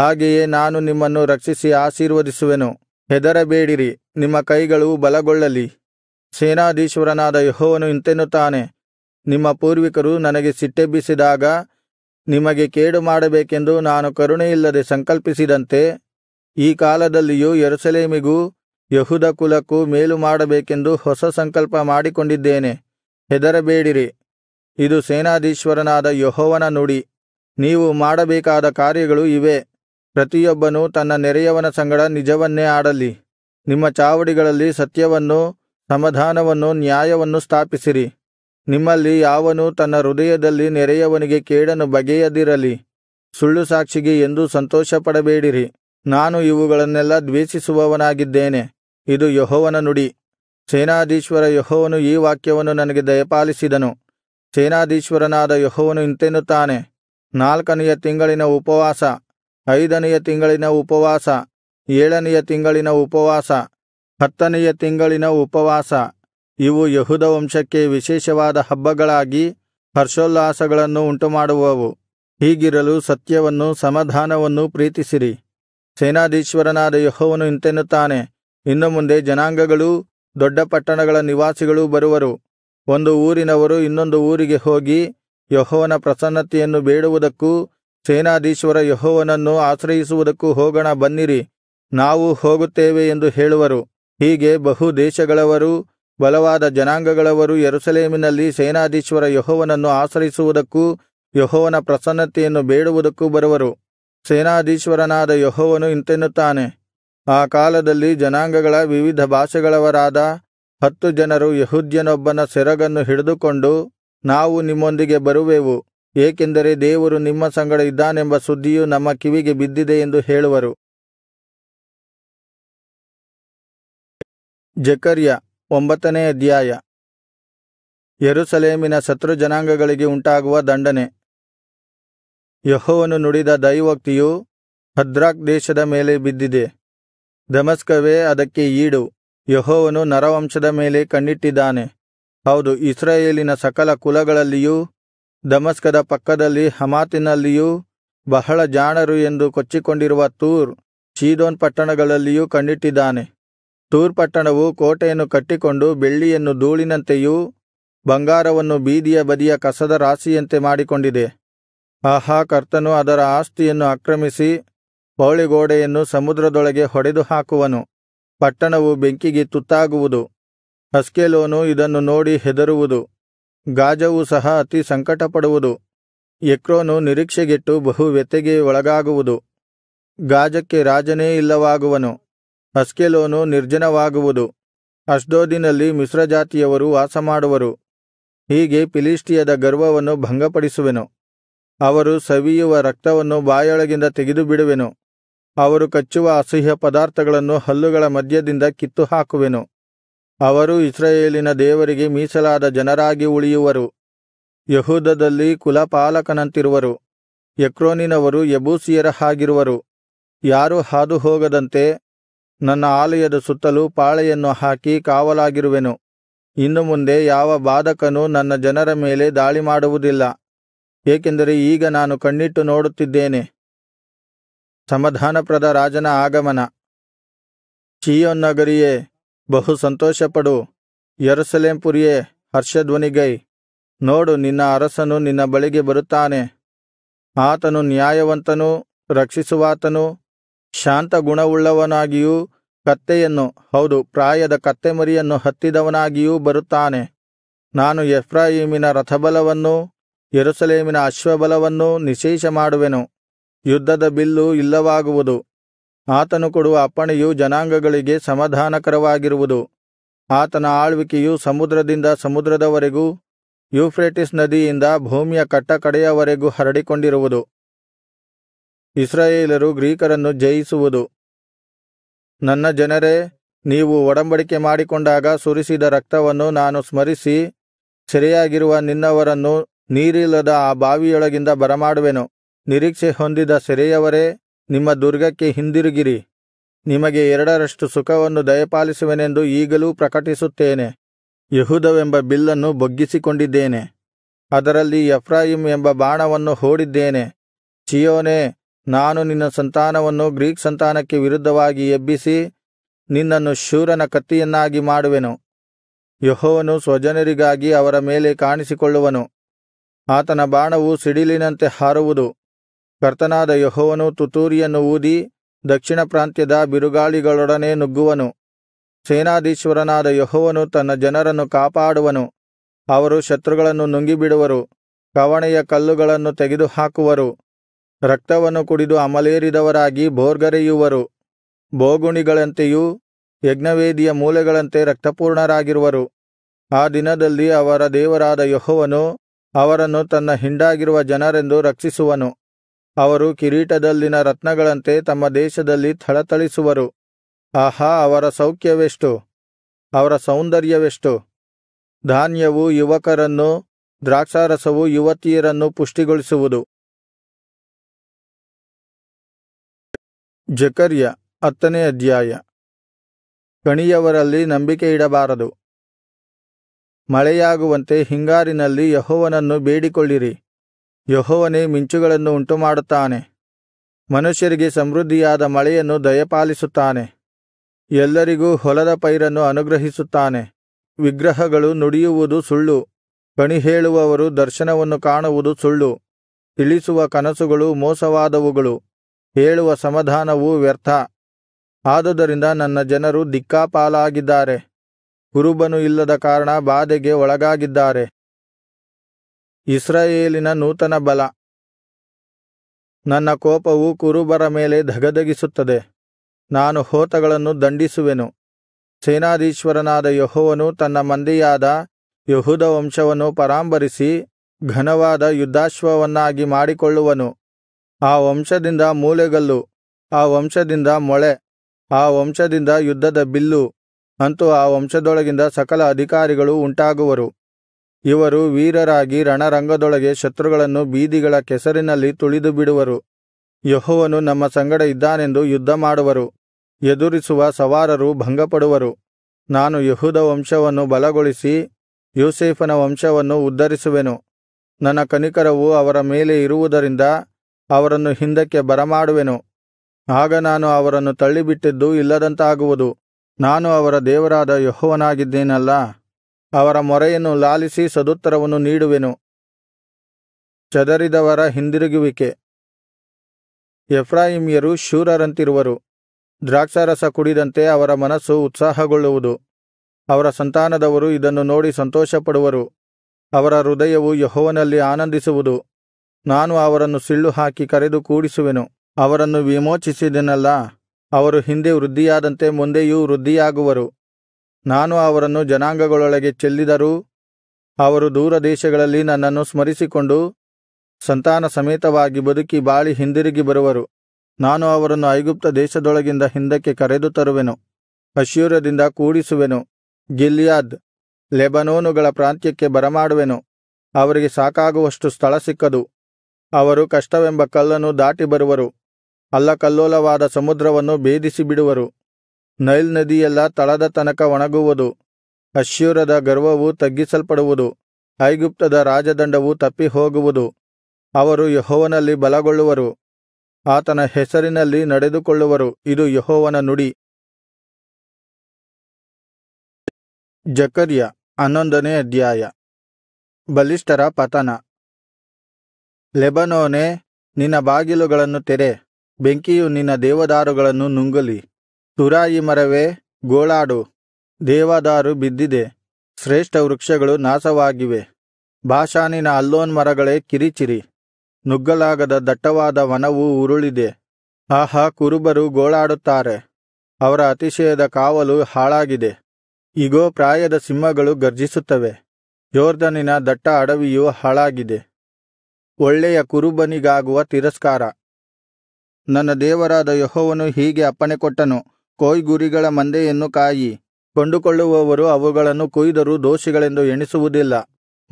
ಹಾಗೆಯೇ ನಾನು ನಿಮ್ಮನ್ನು ರಕ್ಷಿಸಿ ಆಶೀರ್ವದಿಸುವೆನು ಹೆದರಬೇಡಿರಿ ನಿಮ್ಮ ಕೈಗಳು ಬಲಗೊಳ್ಳಲಿ ಸೇನಾಧೀಶ್ವರನಾದ ಯಹೋವನು ಇಂತೆನ್ನುತ್ತಾನೆ ನಿಮ್ಮ ಪೂರ್ವಿಕರು ನನಗೆ ಸಿಟ್ಟೆಬ್ಬಿಸಿದಾಗ ನಿಮಗೆ ಕೇಡು ಮಾಡಬೇಕೆಂದು ನಾನು ಕರುಣೆಯಿಲ್ಲದೆ ಸಂಕಲ್ಪಿಸಿದಂತೆ ಈ ಕಾಲದಲ್ಲಿಯೂ ಯೆರೂಸಲೇಮಿಗೂ ಯಹುದ ಕುಲಕ್ಕೂ ಮಾಡಬೇಕೆಂದು ಹೊಸ ಸಂಕಲ್ಪ ಮಾಡಿಕೊಂಡಿದ್ದೇನೆ ಹೆದರಬೇಡಿರಿ ಇದು ಸೇನಾಧೀಶ್ವರನಾದ ಯಹೋವನ ನುಡಿ ನೀವು ಮಾಡಬೇಕಾದ ಕಾರ್ಯಗಳು ಇವೆ ಪ್ರತಿಯೊಬ್ಬನು ತನ್ನ ನೆರೆಯವನ ಸಂಗಡ ನಿಜವನ್ನೇ ಆಡಲಿ ನಿಮ್ಮ ಚಾವಡಿಗಳಲ್ಲಿ ಸತ್ಯವನ್ನು ಸಮಾಧಾನವನ್ನು ನ್ಯಾಯವನ್ನು ಸ್ಥಾಪಿಸಿರಿ ನಿಮ್ಮಲ್ಲಿ ಯಾವನೂ ತನ್ನ ಹೃದಯದಲ್ಲಿ ನೆರೆಯವನಿಗೆ ಕೇಡನ್ನು ಬಗೆಯದಿರಲಿ ಸುಳ್ಳು ಸಾಕ್ಷಿಗೆ ಎಂದೂ ಸಂತೋಷಪಡಬೇಡಿರಿ ನಾನು ಇವುಗಳನ್ನೆಲ್ಲ ದ್ವೇಷಿಸುವವನಾಗಿದ್ದೇನೆ ಇದು ಯೆಹೋವನ ನುಡಿ ಸೇನಾಧೀಶ್ವರ ಯೆಹೋವನು ಈ ವಾಕ್ಯವನ್ನು ನನಗೆ ದಯಪಾಲಿಸಿದನು ಸೇನಾಧೀಶ್ವರನಾದ ಯೆಹೋವನು ಇಂತೆನ್ನುತ್ತಾನೆ ನಾಲ್ಕನೆಯ ತಿಂಗಳಿನ ಉಪವಾಸ ಐದನೆಯ ತಿಂಗಳಿನ ಉಪವಾಸ ಏಳನೆಯ ತಿಂಗಳಿನ ಉಪವಾಸ ಹತ್ತನೆಯ ತಿಂಗಳಿನ ಉಪವಾಸ ಇವು ಯಹುದ ವಂಶಕ್ಕೆ ವಿಶೇಷವಾದ ಹಬ್ಬಗಳಾಗಿ ಹರ್ಷೋಲ್ಲಾಸಗಳನ್ನು ಉಂಟುಮಾಡುವವು ಹೀಗಿರಲು ಸತ್ಯವನ್ನು ಸಮಾಧಾನವನ್ನು ಪ್ರೀತಿಸಿರಿ ಸೇನಾಧೀಶ್ವರನಾದ ಯಹೋವನು ಇಂತೆನ್ನುತ್ತಾನೆ ಇನ್ನು ಮುಂದೆ ಜನಾಂಗಗಳೂ ದೊಡ್ಡ ಪಟ್ಟಣಗಳ ನಿವಾಸಿಗಳೂ ಬರುವರು ಒಂದು ಊರಿನವರು ಇನ್ನೊಂದು ಊರಿಗೆ ಹೋಗಿ ಯಹೋವನ ಪ್ರಸನ್ನತೆಯನ್ನು ಬೇಡುವುದಕ್ಕೂ ಸೇನಾಧೀಶ್ವರ ಯಹೋವನನ್ನು ಆಶ್ರಯಿಸುವುದಕ್ಕೂ ಹೋಗೋಣ ಬನ್ನಿರಿ ನಾವು ಹೋಗುತ್ತೇವೆ ಎಂದು ಹೇಳುವರು ಹೀಗೆ ಬಹು ದೇಶಗಳವರೂ ಬಲವಾದ ಜನಾಂಗಗಳವರು ಯರುಸಲೇಮಿನಲ್ಲಿ ಸೇನಾಧೀಶ್ವರ ಯಹೋವನನ್ನು ಆಶ್ರಯಿಸುವುದಕ್ಕೂ ಯೆಹೋವನ ಪ್ರಸನ್ನತೆಯನ್ನು ಬೇಡುವುದಕ್ಕೂ ಬರುವರು ಸೇನಾಧೀಶ್ವರನಾದ ಯೆಹೋವನು ಇಂತೆನ್ನುತ್ತಾನೆ ಆ ಕಾಲದಲ್ಲಿ ಜನಾಂಗಗಳ ವಿವಿಧ ಭಾಷೆಗಳವರಾದ ಹತ್ತು ಜನರು ಯಹುದ್ಯನೊಬ್ಬನ ಸೆರಗನ್ನು ಹಿಡಿದುಕೊಂಡು ನಾವು ನಿಮ್ಮೊಂದಿಗೆ ಬರುವೆವು ಏಕೆಂದರೆ ದೇವರು ನಿಮ್ಮ ಸಂಗಡ ಇದ್ದಾನೆಂಬ ಸುದ್ದಿಯು ನಮ್ಮ ಕಿವಿಗೆ ಬಿದ್ದಿದೆ ಎಂದು ಹೇಳುವರು ಜಕರ್ಯ ಒಂಬತ್ತನೇ ಅಧ್ಯಾಯ ಶತ್ರು ಜನಾಂಗಗಳಿಗೆ ಉಂಟಾಗುವ ದಂಡನೆ ಯೆಹೋವನು ನುಡಿದ ದೈವೋಕ್ತಿಯು ಹದ್ರಾಕ್ ದೇಶದ ಮೇಲೆ ಬಿದ್ದಿದೆ ದಮಸ್ಕವೇ ಅದಕ್ಕೆ ಈಡು ಯೆಹೋವನು ನರವಂಶದ ಮೇಲೆ ಕಣ್ಣಿಟ್ಟಿದ್ದಾನೆ ಹೌದು ಇಸ್ರಾಯೇಲಿನ ಸಕಲ ಕುಲಗಳಲ್ಲಿಯೂ ದಮಸ್ಕದ ಪಕ್ಕದಲ್ಲಿ ಹಮಾತಿನಲ್ಲಿಯೂ ಬಹಳ ಜಾಣರು ಎಂದು ಕೊಚ್ಚಿಕೊಂಡಿರುವ ತೂರ್ ಚೀದೋನ್ ಪಟ್ಟಣಗಳಲ್ಲಿಯೂ ಕಣ್ಣಿಟ್ಟಿದ್ದಾನೆ ತೂರ್ ಪಟ್ಟಣವು ಕೋಟೆಯನ್ನು ಕಟ್ಟಿಕೊಂಡು ಬೆಳ್ಳಿಯನ್ನು ಧೂಳಿನಂತೆಯೂ ಬಂಗಾರವನ್ನು ಬೀದಿಯ ಬದಿಯ ಕಸದ ರಾಶಿಯಂತೆ ಮಾಡಿಕೊಂಡಿದೆ ಆಹಾ ಕರ್ತನು ಅದರ ಆಸ್ತಿಯನ್ನು ಆಕ್ರಮಿಸಿ ಪೌಳಿಗೋಡೆಯನ್ನು ಸಮುದ್ರದೊಳಗೆ ಹೊಡೆದು ಹಾಕುವನು ಪಟ್ಟಣವು ಬೆಂಕಿಗೆ ತುತ್ತಾಗುವುದು ಅಸ್ಕೆಲೋನು ಇದನ್ನು ನೋಡಿ ಹೆದರುವುದು ಗಾಜವು ಸಹ ಅತಿ ಸಂಕಟಪಡುವುದು ಎಕ್ರೋನು ನಿರೀಕ್ಷೆಗೆಟ್ಟು ಬಹು ವ್ಯತೆಗೆ ಒಳಗಾಗುವುದು ಗಾಜಕ್ಕೆ ರಾಜನೇ ಇಲ್ಲವಾಗುವನು ಅಸ್ಕೆಲೋನು ನಿರ್ಜನವಾಗುವುದು ಅಷ್ಡೋದಿನಲ್ಲಿ ಮಿಶ್ರಜಾತಿಯವರು ವಾಸಮಾಡುವರು ಹೀಗೆ ಫಿಲಿಷ್ಟಿಯದ ಗರ್ವವನ್ನು ಭಂಗಪಡಿಸುವೆನು ಅವರು ಸವಿಯುವ ರಕ್ತವನ್ನು ಬಾಯೊಳಗಿಂದ ತೆಗೆದುಬಿಡುವೆನು ಅವರು ಕಚ್ಚುವ ಅಸಹ್ಯ ಪದಾರ್ಥಗಳನ್ನು ಹಲ್ಲುಗಳ ಮಧ್ಯದಿಂದ ಕಿತ್ತುಹಾಕುವೆನು ಅವರು ಇಸ್ರಾಯೇಲಿನ ದೇವರಿಗೆ ಮೀಸಲಾದ ಜನರಾಗಿ ಉಳಿಯುವರು ಯಹೂದದಲ್ಲಿ ಕುಲಪಾಲಕನಂತಿರುವರು ಯಕ್ರೋನಿನವರು ಯಬೂಸಿಯರ ಹಾಗಿರುವರು ಯಾರೂ ಹಾದುಹೋಗದಂತೆ ನನ್ನ ಆಲಯದ ಸುತ್ತಲೂ ಪಾಳೆಯನ್ನು ಹಾಕಿ ಕಾವಲಾಗಿರುವೆನು ಇನ್ನು ಮುಂದೆ ಯಾವ ಬಾಧಕನೂ ನನ್ನ ಜನರ ಮೇಲೆ ದಾಳಿ ಮಾಡುವುದಿಲ್ಲ ಏಕೆಂದರೆ ಈಗ ನಾನು ಕಣ್ಣಿಟ್ಟು ನೋಡುತ್ತಿದ್ದೇನೆ ಸಮಾಧಾನಪ್ರದ ರಾಜನ ಆಗಮನ ಚಿಯೋನ್ ನಗರಿಯೇ ಬಹು ಸಂತೋಷಪಡು ಯರುಸಲೇಂಪುರಿಯೇ ಹರ್ಷಧ್ವನಿಗೈ ನೋಡು ನಿನ್ನ ಅರಸನು ನಿನ್ನ ಬಳಿಗೆ ಬರುತ್ತಾನೆ ಆತನು ನ್ಯಾಯವಂತನೂ ರಕ್ಷಿಸುವಾತನು ಶಾಂತ ಗುಣವುಳ್ಳವನಾಗಿಯೂ ಕತ್ತೆಯನ್ನು ಹೌದು ಪ್ರಾಯದ ಕತ್ತೆಮರಿಯನ್ನು ಹತ್ತಿದವನಾಗಿಯೂ ಬರುತ್ತಾನೆ ನಾನು ಎಫ್ರಾಹೀಮಿನ ರಥಬಲವನ್ನೂ ಎರುಸಲೇಮಿನ ಅಶ್ವಬಲವನ್ನೂ ನಿಶೇಷ ಮಾಡುವೆನು ಯುದ್ಧದ ಬಿಲ್ಲು ಇಲ್ಲವಾಗುವುದು ಆತನು ಕೊಡುವ ಅಪ್ಪಣೆಯು ಜನಾಂಗಗಳಿಗೆ ಸಮಾಧಾನಕರವಾಗಿರುವುದು ಆತನ ಆಳ್ವಿಕೆಯು ಸಮುದ್ರದಿಂದ ಸಮುದ್ರದವರೆಗೂ ಯೂಫ್ರೆಟಿಸ್ ನದಿಯಿಂದ ಭೂಮಿಯ ಕಟ್ಟಕಡೆಯವರೆಗೂ ಹರಡಿಕೊಂಡಿರುವುದು ಇಸ್ರಾಯೇಲರು ಗ್ರೀಕರನ್ನು ಜಯಿಸುವುದು ನನ್ನ ಜನರೇ ನೀವು ಒಡಂಬಡಿಕೆ ಮಾಡಿಕೊಂಡಾಗ ಸುರಿಸಿದ ರಕ್ತವನ್ನು ನಾನು ಸ್ಮರಿಸಿ ಸೆರೆಯಾಗಿರುವ ನಿನ್ನವರನ್ನು ನೀರಿಲ್ಲದ ಆ ಬಾವಿಯೊಳಗಿಂದ ಬರಮಾಡುವೆನು ನಿರೀಕ್ಷೆ ಹೊಂದಿದ ಸೆರೆಯವರೇ ನಿಮ್ಮ ದುರ್ಗಕ್ಕೆ ಹಿಂದಿರುಗಿರಿ ನಿಮಗೆ ಎರಡರಷ್ಟು ಸುಖವನ್ನು ದಯಪಾಲಿಸುವೆನೆಂದು ಈಗಲೂ ಪ್ರಕಟಿಸುತ್ತೇನೆ ಯಹುದವೆಂಬ ಬಿಲ್ಲನ್ನು ಬೊಗ್ಗಿಸಿಕೊಂಡಿದ್ದೇನೆ ಅದರಲ್ಲಿ ಎಫ್ರಾಹಿಂ ಎಂಬ ಬಾಣವನ್ನು ಹೂಡಿದ್ದೇನೆ ಚಿಯೋನೇ ನಾನು ನಿನ್ನ ಸಂತಾನವನ್ನು ಗ್ರೀಕ್ ಸಂತಾನಕ್ಕೆ ವಿರುದ್ಧವಾಗಿ ಎಬ್ಬಿಸಿ ನಿನ್ನನ್ನು ಶೂರನ ಕತ್ತಿಯನ್ನಾಗಿ ಮಾಡುವೆನು ಯಹೋವನು ಸ್ವಜನರಿಗಾಗಿ ಅವರ ಮೇಲೆ ಕಾಣಿಸಿಕೊಳ್ಳುವನು ಆತನ ಬಾಣವು ಸಿಡಿಲಿನಂತೆ ಹಾರುವುದು ಕರ್ತನಾದ ಯಹೋವನು ತುತ್ತೂರಿಯನ್ನು ಊದಿ ದಕ್ಷಿಣ ಪ್ರಾಂತ್ಯದ ಬಿರುಗಾಳಿಗಳೊಡನೆ ನುಗ್ಗುವನು ಸೇನಾಧೀಶ್ವರನಾದ ಯಹೋವನು ತನ್ನ ಜನರನ್ನು ಕಾಪಾಡುವನು ಅವರು ಶತ್ರುಗಳನ್ನು ನುಂಗಿಬಿಡುವರು ಕವಣೆಯ ಕಲ್ಲುಗಳನ್ನು ತೆಗೆದುಹಾಕುವರು ರಕ್ತವನ್ನು ಕುಡಿದು ಅಮಲೇರಿದವರಾಗಿ ಭೋರ್ಗರೆಯುವರು ಬೋಗುಣಿಗಳಂತೆಯೂ ಯಜ್ಞವೇದಿಯ ಮೂಲೆಗಳಂತೆ ರಕ್ತಪೂರ್ಣರಾಗಿರುವರು ಆ ದಿನದಲ್ಲಿ ಅವರ ದೇವರಾದ ಯಹೋವನು ಅವರನ್ನು ತನ್ನ ಹಿಂಡಾಗಿರುವ ಜನರೆಂದು ರಕ್ಷಿಸುವನು ಅವರು ಕಿರೀಟದಲ್ಲಿನ ರತ್ನಗಳಂತೆ ತಮ್ಮ ದೇಶದಲ್ಲಿ ಥಳಥಳಿಸುವರು ಆಹಾ ಅವರ ಸೌಖ್ಯವೆಷ್ಟು ಅವರ ಸೌಂದರ್ಯವೆಷ್ಟು ಧಾನ್ಯವು ಯುವಕರನ್ನು ದ್ರಾಕ್ಷಾರಸವು ಯುವತಿಯರನ್ನು ಪುಷ್ಟಿಗೊಳಿಸುವುದು ಜಕರ್ಯ ಹತ್ತನೇ ಅಧ್ಯಾಯ ಕಣಿಯವರಲ್ಲಿ ಇಡಬಾರದು ಮಳೆಯಾಗುವಂತೆ ಹಿಂಗಾರಿನಲ್ಲಿ ಯಹೋವನನ್ನು ಬೇಡಿಕೊಳ್ಳಿರಿ ಯಹೋವನೇ ಮಿಂಚುಗಳನ್ನು ಉಂಟುಮಾಡುತ್ತಾನೆ ಮನುಷ್ಯರಿಗೆ ಸಮೃದ್ಧಿಯಾದ ಮಳೆಯನ್ನು ದಯಪಾಲಿಸುತ್ತಾನೆ ಎಲ್ಲರಿಗೂ ಹೊಲದ ಪೈರನ್ನು ಅನುಗ್ರಹಿಸುತ್ತಾನೆ ವಿಗ್ರಹಗಳು ನುಡಿಯುವುದು ಸುಳ್ಳು ಕಣಿ ಹೇಳುವವರು ದರ್ಶನವನ್ನು ಕಾಣುವುದು ಸುಳ್ಳು ತಿಳಿಸುವ ಕನಸುಗಳು ಮೋಸವಾದವುಗಳು ಹೇಳುವ ಸಮಾಧಾನವು ವ್ಯರ್ಥ ಆದುದರಿಂದ ನನ್ನ ಜನರು ದಿಕ್ಕಾಪಾಲಾಗಿದ್ದಾರೆ ಕುರುಬನು ಇಲ್ಲದ ಕಾರಣ ಬಾಧೆಗೆ ಒಳಗಾಗಿದ್ದಾರೆ ಇಸ್ರಾಯೇಲಿನ ನೂತನ ಬಲ ನನ್ನ ಕೋಪವು ಕುರುಬರ ಮೇಲೆ ಧಗಧಗಿಸುತ್ತದೆ ನಾನು ಹೋತಗಳನ್ನು ದಂಡಿಸುವೆನು ಸೇನಾಧೀಶ್ವರನಾದ ಯಹೋವನು ತನ್ನ ಮಂದಿಯಾದ ಯಹುದ ವಂಶವನ್ನು ಪರಾಂಬರಿಸಿ ಘನವಾದ ಯುದ್ಧಾಶ್ವವನ್ನಾಗಿ ಮಾಡಿಕೊಳ್ಳುವನು ಆ ವಂಶದಿಂದ ಮೂಲೆಗಲ್ಲು ಆ ವಂಶದಿಂದ ಮೊಳೆ ಆ ವಂಶದಿಂದ ಯುದ್ಧದ ಬಿಲ್ಲು ಅಂತೂ ಆ ವಂಶದೊಳಗಿಂದ ಸಕಲ ಅಧಿಕಾರಿಗಳು ಉಂಟಾಗುವರು ಇವರು ವೀರರಾಗಿ ರಣರಂಗದೊಳಗೆ ಶತ್ರುಗಳನ್ನು ಬೀದಿಗಳ ಕೆಸರಿನಲ್ಲಿ ತುಳಿದು ಬಿಡುವರು ಯೆಹೋವನು ನಮ್ಮ ಸಂಗಡ ಇದ್ದಾನೆಂದು ಯುದ್ಧ ಮಾಡುವರು ಎದುರಿಸುವ ಸವಾರರು ಭಂಗಪಡುವರು ನಾನು ಯೆಹೂದ ವಂಶವನ್ನು ಬಲಗೊಳಿಸಿ ಯೂಸೇಫನ ವಂಶವನ್ನು ಉದ್ಧರಿಸುವೆನು ನನ್ನ ಕನಿಕರವು ಅವರ ಮೇಲೆ ಇರುವುದರಿಂದ ಅವರನ್ನು ಹಿಂದಕ್ಕೆ ಬರಮಾಡುವೆನು ಆಗ ನಾನು ಅವರನ್ನು ತಳ್ಳಿಬಿಟ್ಟಿದ್ದು ಇಲ್ಲದಂತಾಗುವುದು ನಾನು ಅವರ ದೇವರಾದ ಯಹೋವನಾಗಿದ್ದೇನಲ್ಲ ಅವರ ಮೊರೆಯನ್ನು ಲಾಲಿಸಿ ಸದುತ್ತರವನ್ನು ನೀಡುವೆನು ಚದರಿದವರ ಹಿಂದಿರುಗುವಿಕೆ ಎಫ್ರಾಹಿಮಿಯರು ಶೂರರಂತಿರುವರು ದ್ರಾಕ್ಷಾರಸ ಕುಡಿದಂತೆ ಅವರ ಮನಸ್ಸು ಉತ್ಸಾಹಗೊಳ್ಳುವುದು ಅವರ ಸಂತಾನದವರು ಇದನ್ನು ನೋಡಿ ಸಂತೋಷಪಡುವರು ಅವರ ಹೃದಯವು ಯಹೋವನಲ್ಲಿ ಆನಂದಿಸುವುದು ನಾನು ಅವರನ್ನು ಸಿಳ್ಳು ಹಾಕಿ ಕರೆದು ಕೂಡಿಸುವೆನು ಅವರನ್ನು ವಿಮೋಚಿಸಿದೆನಲ್ಲ ಅವರು ಹಿಂದೆ ವೃದ್ಧಿಯಾದಂತೆ ಮುಂದೆಯೂ ವೃದ್ಧಿಯಾಗುವರು ನಾನು ಅವರನ್ನು ಜನಾಂಗಗಳೊಳಗೆ ಚೆಲ್ಲಿದರೂ ಅವರು ದೂರದೇಶಗಳಲ್ಲಿ ನನ್ನನ್ನು ಸ್ಮರಿಸಿಕೊಂಡು ಸಂತಾನ ಸಮೇತವಾಗಿ ಬದುಕಿ ಬಾಳಿ ಹಿಂದಿರುಗಿ ಬರುವರು ನಾನು ಅವರನ್ನು ಐಗುಪ್ತ ದೇಶದೊಳಗಿಂದ ಹಿಂದಕ್ಕೆ ಕರೆದು ತರುವೆನು ಅಶೂರ್ಯದಿಂದ ಕೂಡಿಸುವೆನು ಗಿಲ್ಯಾದ್ ಲೆಬನೋನುಗಳ ಪ್ರಾಂತ್ಯಕ್ಕೆ ಬರಮಾಡುವೆನು ಅವರಿಗೆ ಸಾಕಾಗುವಷ್ಟು ಸ್ಥಳ ಸಿಕ್ಕದು ಅವರು ಕಷ್ಟವೆಂಬ ಕಲ್ಲನ್ನು ದಾಟಿ ಬರುವರು ಅಲ್ಲಕಲ್ಲೋಲವಾದ ಸಮುದ್ರವನ್ನು ಭೇದಿಸಿಬಿಡುವರು ನೈಲ್ ನದಿಯೆಲ್ಲ ತಳದ ತನಕ ಒಣಗುವುದು ಅಶ್ಯೂರದ ಗರ್ವವು ತಗ್ಗಿಸಲ್ಪಡುವುದು ಐಗುಪ್ತದ ರಾಜದಂಡವು ತಪ್ಪಿಹೋಗುವುದು ಅವರು ಯಹೋವನಲ್ಲಿ ಬಲಗೊಳ್ಳುವರು ಆತನ ಹೆಸರಿನಲ್ಲಿ ನಡೆದುಕೊಳ್ಳುವರು ಇದು ಯಹೋವನ ನುಡಿ ಜಕರ್ಯ ಹನ್ನೊಂದನೇ ಅಧ್ಯಾಯ ಬಲಿಷ್ಠರ ಪತನ ಲೆಬನೋನೆ ನಿನ್ನ ಬಾಗಿಲುಗಳನ್ನು ತೆರೆ ಬೆಂಕಿಯು ನಿನ್ನ ದೇವದಾರುಗಳನ್ನು ನುಂಗಲಿ ತುರಾಯಿ ಮರವೇ ಗೋಳಾಡು ದೇವದಾರು ಬಿದ್ದಿದೆ ಶ್ರೇಷ್ಠ ವೃಕ್ಷಗಳು ನಾಶವಾಗಿವೆ ಭಾಷಾನಿನ ಅಲ್ಲೋನ್ ಮರಗಳೇ ಕಿರಿಚಿರಿ ನುಗ್ಗಲಾಗದ ದಟ್ಟವಾದ ವನವು ಉರುಳಿದೆ ಆಹಾ ಕುರುಬರು ಗೋಳಾಡುತ್ತಾರೆ ಅವರ ಅತಿಶಯದ ಕಾವಲು ಹಾಳಾಗಿದೆ ಇಗೋ ಪ್ರಾಯದ ಸಿಂಹಗಳು ಗರ್ಜಿಸುತ್ತವೆ ಯೋರ್ಧನಿನ ದಟ್ಟ ಅಡವಿಯು ಹಾಳಾಗಿದೆ ಒಳ್ಳೆಯ ಕುರುಬನಿಗಾಗುವ ತಿರಸ್ಕಾರ ನನ್ನ ದೇವರಾದ ಯಹೋವನು ಹೀಗೆ ಅಪ್ಪಣೆ ಕೊಟ್ಟನು ಕೊಯ್ಗುರಿಗಳ ಮಂದೆಯನ್ನು ಕಾಯಿ ಕೊಂಡುಕೊಳ್ಳುವವರು ಅವುಗಳನ್ನು ಕೊಯ್ದರೂ ದೋಷಿಗಳೆಂದು ಎಣಿಸುವುದಿಲ್ಲ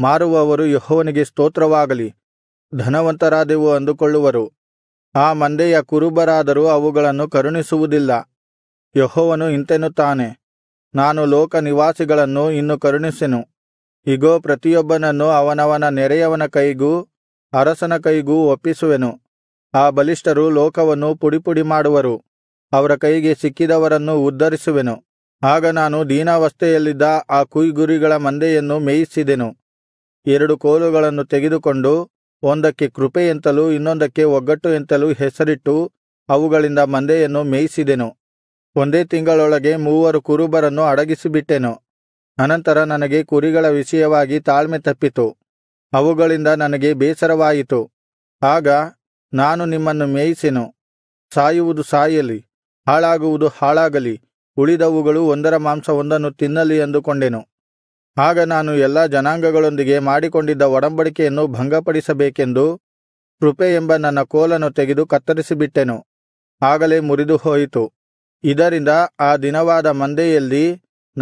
ಮಾರುವವರು ಯಹೋವನಿಗೆ ಸ್ತೋತ್ರವಾಗಲಿ ಧನವಂತರಾದೆವು ಅಂದುಕೊಳ್ಳುವರು ಆ ಮಂದೆಯ ಕುರುಬರಾದರೂ ಅವುಗಳನ್ನು ಕರುಣಿಸುವುದಿಲ್ಲ ಯಹೋವನು ಇಂತೆನ್ನುತ್ತಾನೆ ನಾನು ಲೋಕ ನಿವಾಸಿಗಳನ್ನು ಇನ್ನು ಕರುಣಿಸೆನು ಇಗೋ ಪ್ರತಿಯೊಬ್ಬನನ್ನು ಅವನವನ ನೆರೆಯವನ ಕೈಗೂ ಅರಸನ ಕೈಗೂ ಒಪ್ಪಿಸುವೆನು ಆ ಬಲಿಷ್ಠರು ಲೋಕವನ್ನು ಮಾಡುವರು ಅವರ ಕೈಗೆ ಸಿಕ್ಕಿದವರನ್ನು ಉದ್ಧರಿಸುವೆನು ಆಗ ನಾನು ದೀನಾವಸ್ಥೆಯಲ್ಲಿದ್ದ ಆ ಕುಯ್ಗುರಿಗಳ ಮಂದೆಯನ್ನು ಮೇಯಿಸಿದೆನು ಎರಡು ಕೋಲುಗಳನ್ನು ತೆಗೆದುಕೊಂಡು ಒಂದಕ್ಕೆ ಕೃಪೆ ಎಂತಲೂ ಇನ್ನೊಂದಕ್ಕೆ ಒಗ್ಗಟ್ಟು ಎಂತಲೂ ಹೆಸರಿಟ್ಟು ಅವುಗಳಿಂದ ಮಂದೆಯನ್ನು ಮೇಯಿಸಿದೆನು ಒಂದೇ ತಿಂಗಳೊಳಗೆ ಮೂವರು ಕುರುಬರನ್ನು ಅಡಗಿಸಿಬಿಟ್ಟೆನು ಅನಂತರ ನನಗೆ ಕುರಿಗಳ ವಿಷಯವಾಗಿ ತಾಳ್ಮೆ ತಪ್ಪಿತು ಅವುಗಳಿಂದ ನನಗೆ ಬೇಸರವಾಯಿತು ಆಗ ನಾನು ನಿಮ್ಮನ್ನು ಮೇಯಿಸೆನು ಸಾಯುವುದು ಸಾಯಲಿ ಹಾಳಾಗುವುದು ಹಾಳಾಗಲಿ ಉಳಿದವುಗಳು ಒಂದರ ಮಾಂಸ ಒಂದನ್ನು ತಿನ್ನಲಿ ಎಂದುಕೊಂಡೆನು ಆಗ ನಾನು ಎಲ್ಲಾ ಜನಾಂಗಗಳೊಂದಿಗೆ ಮಾಡಿಕೊಂಡಿದ್ದ ಒಡಂಬಡಿಕೆಯನ್ನು ಭಂಗಪಡಿಸಬೇಕೆಂದು ಕೃಪೆ ಎಂಬ ನನ್ನ ಕೋಲನ್ನು ತೆಗೆದು ಕತ್ತರಿಸಿಬಿಟ್ಟೆನು ಆಗಲೇ ಮುರಿದು ಹೋಯಿತು ಇದರಿಂದ ಆ ದಿನವಾದ ಮಂದೆಯಲ್ಲಿ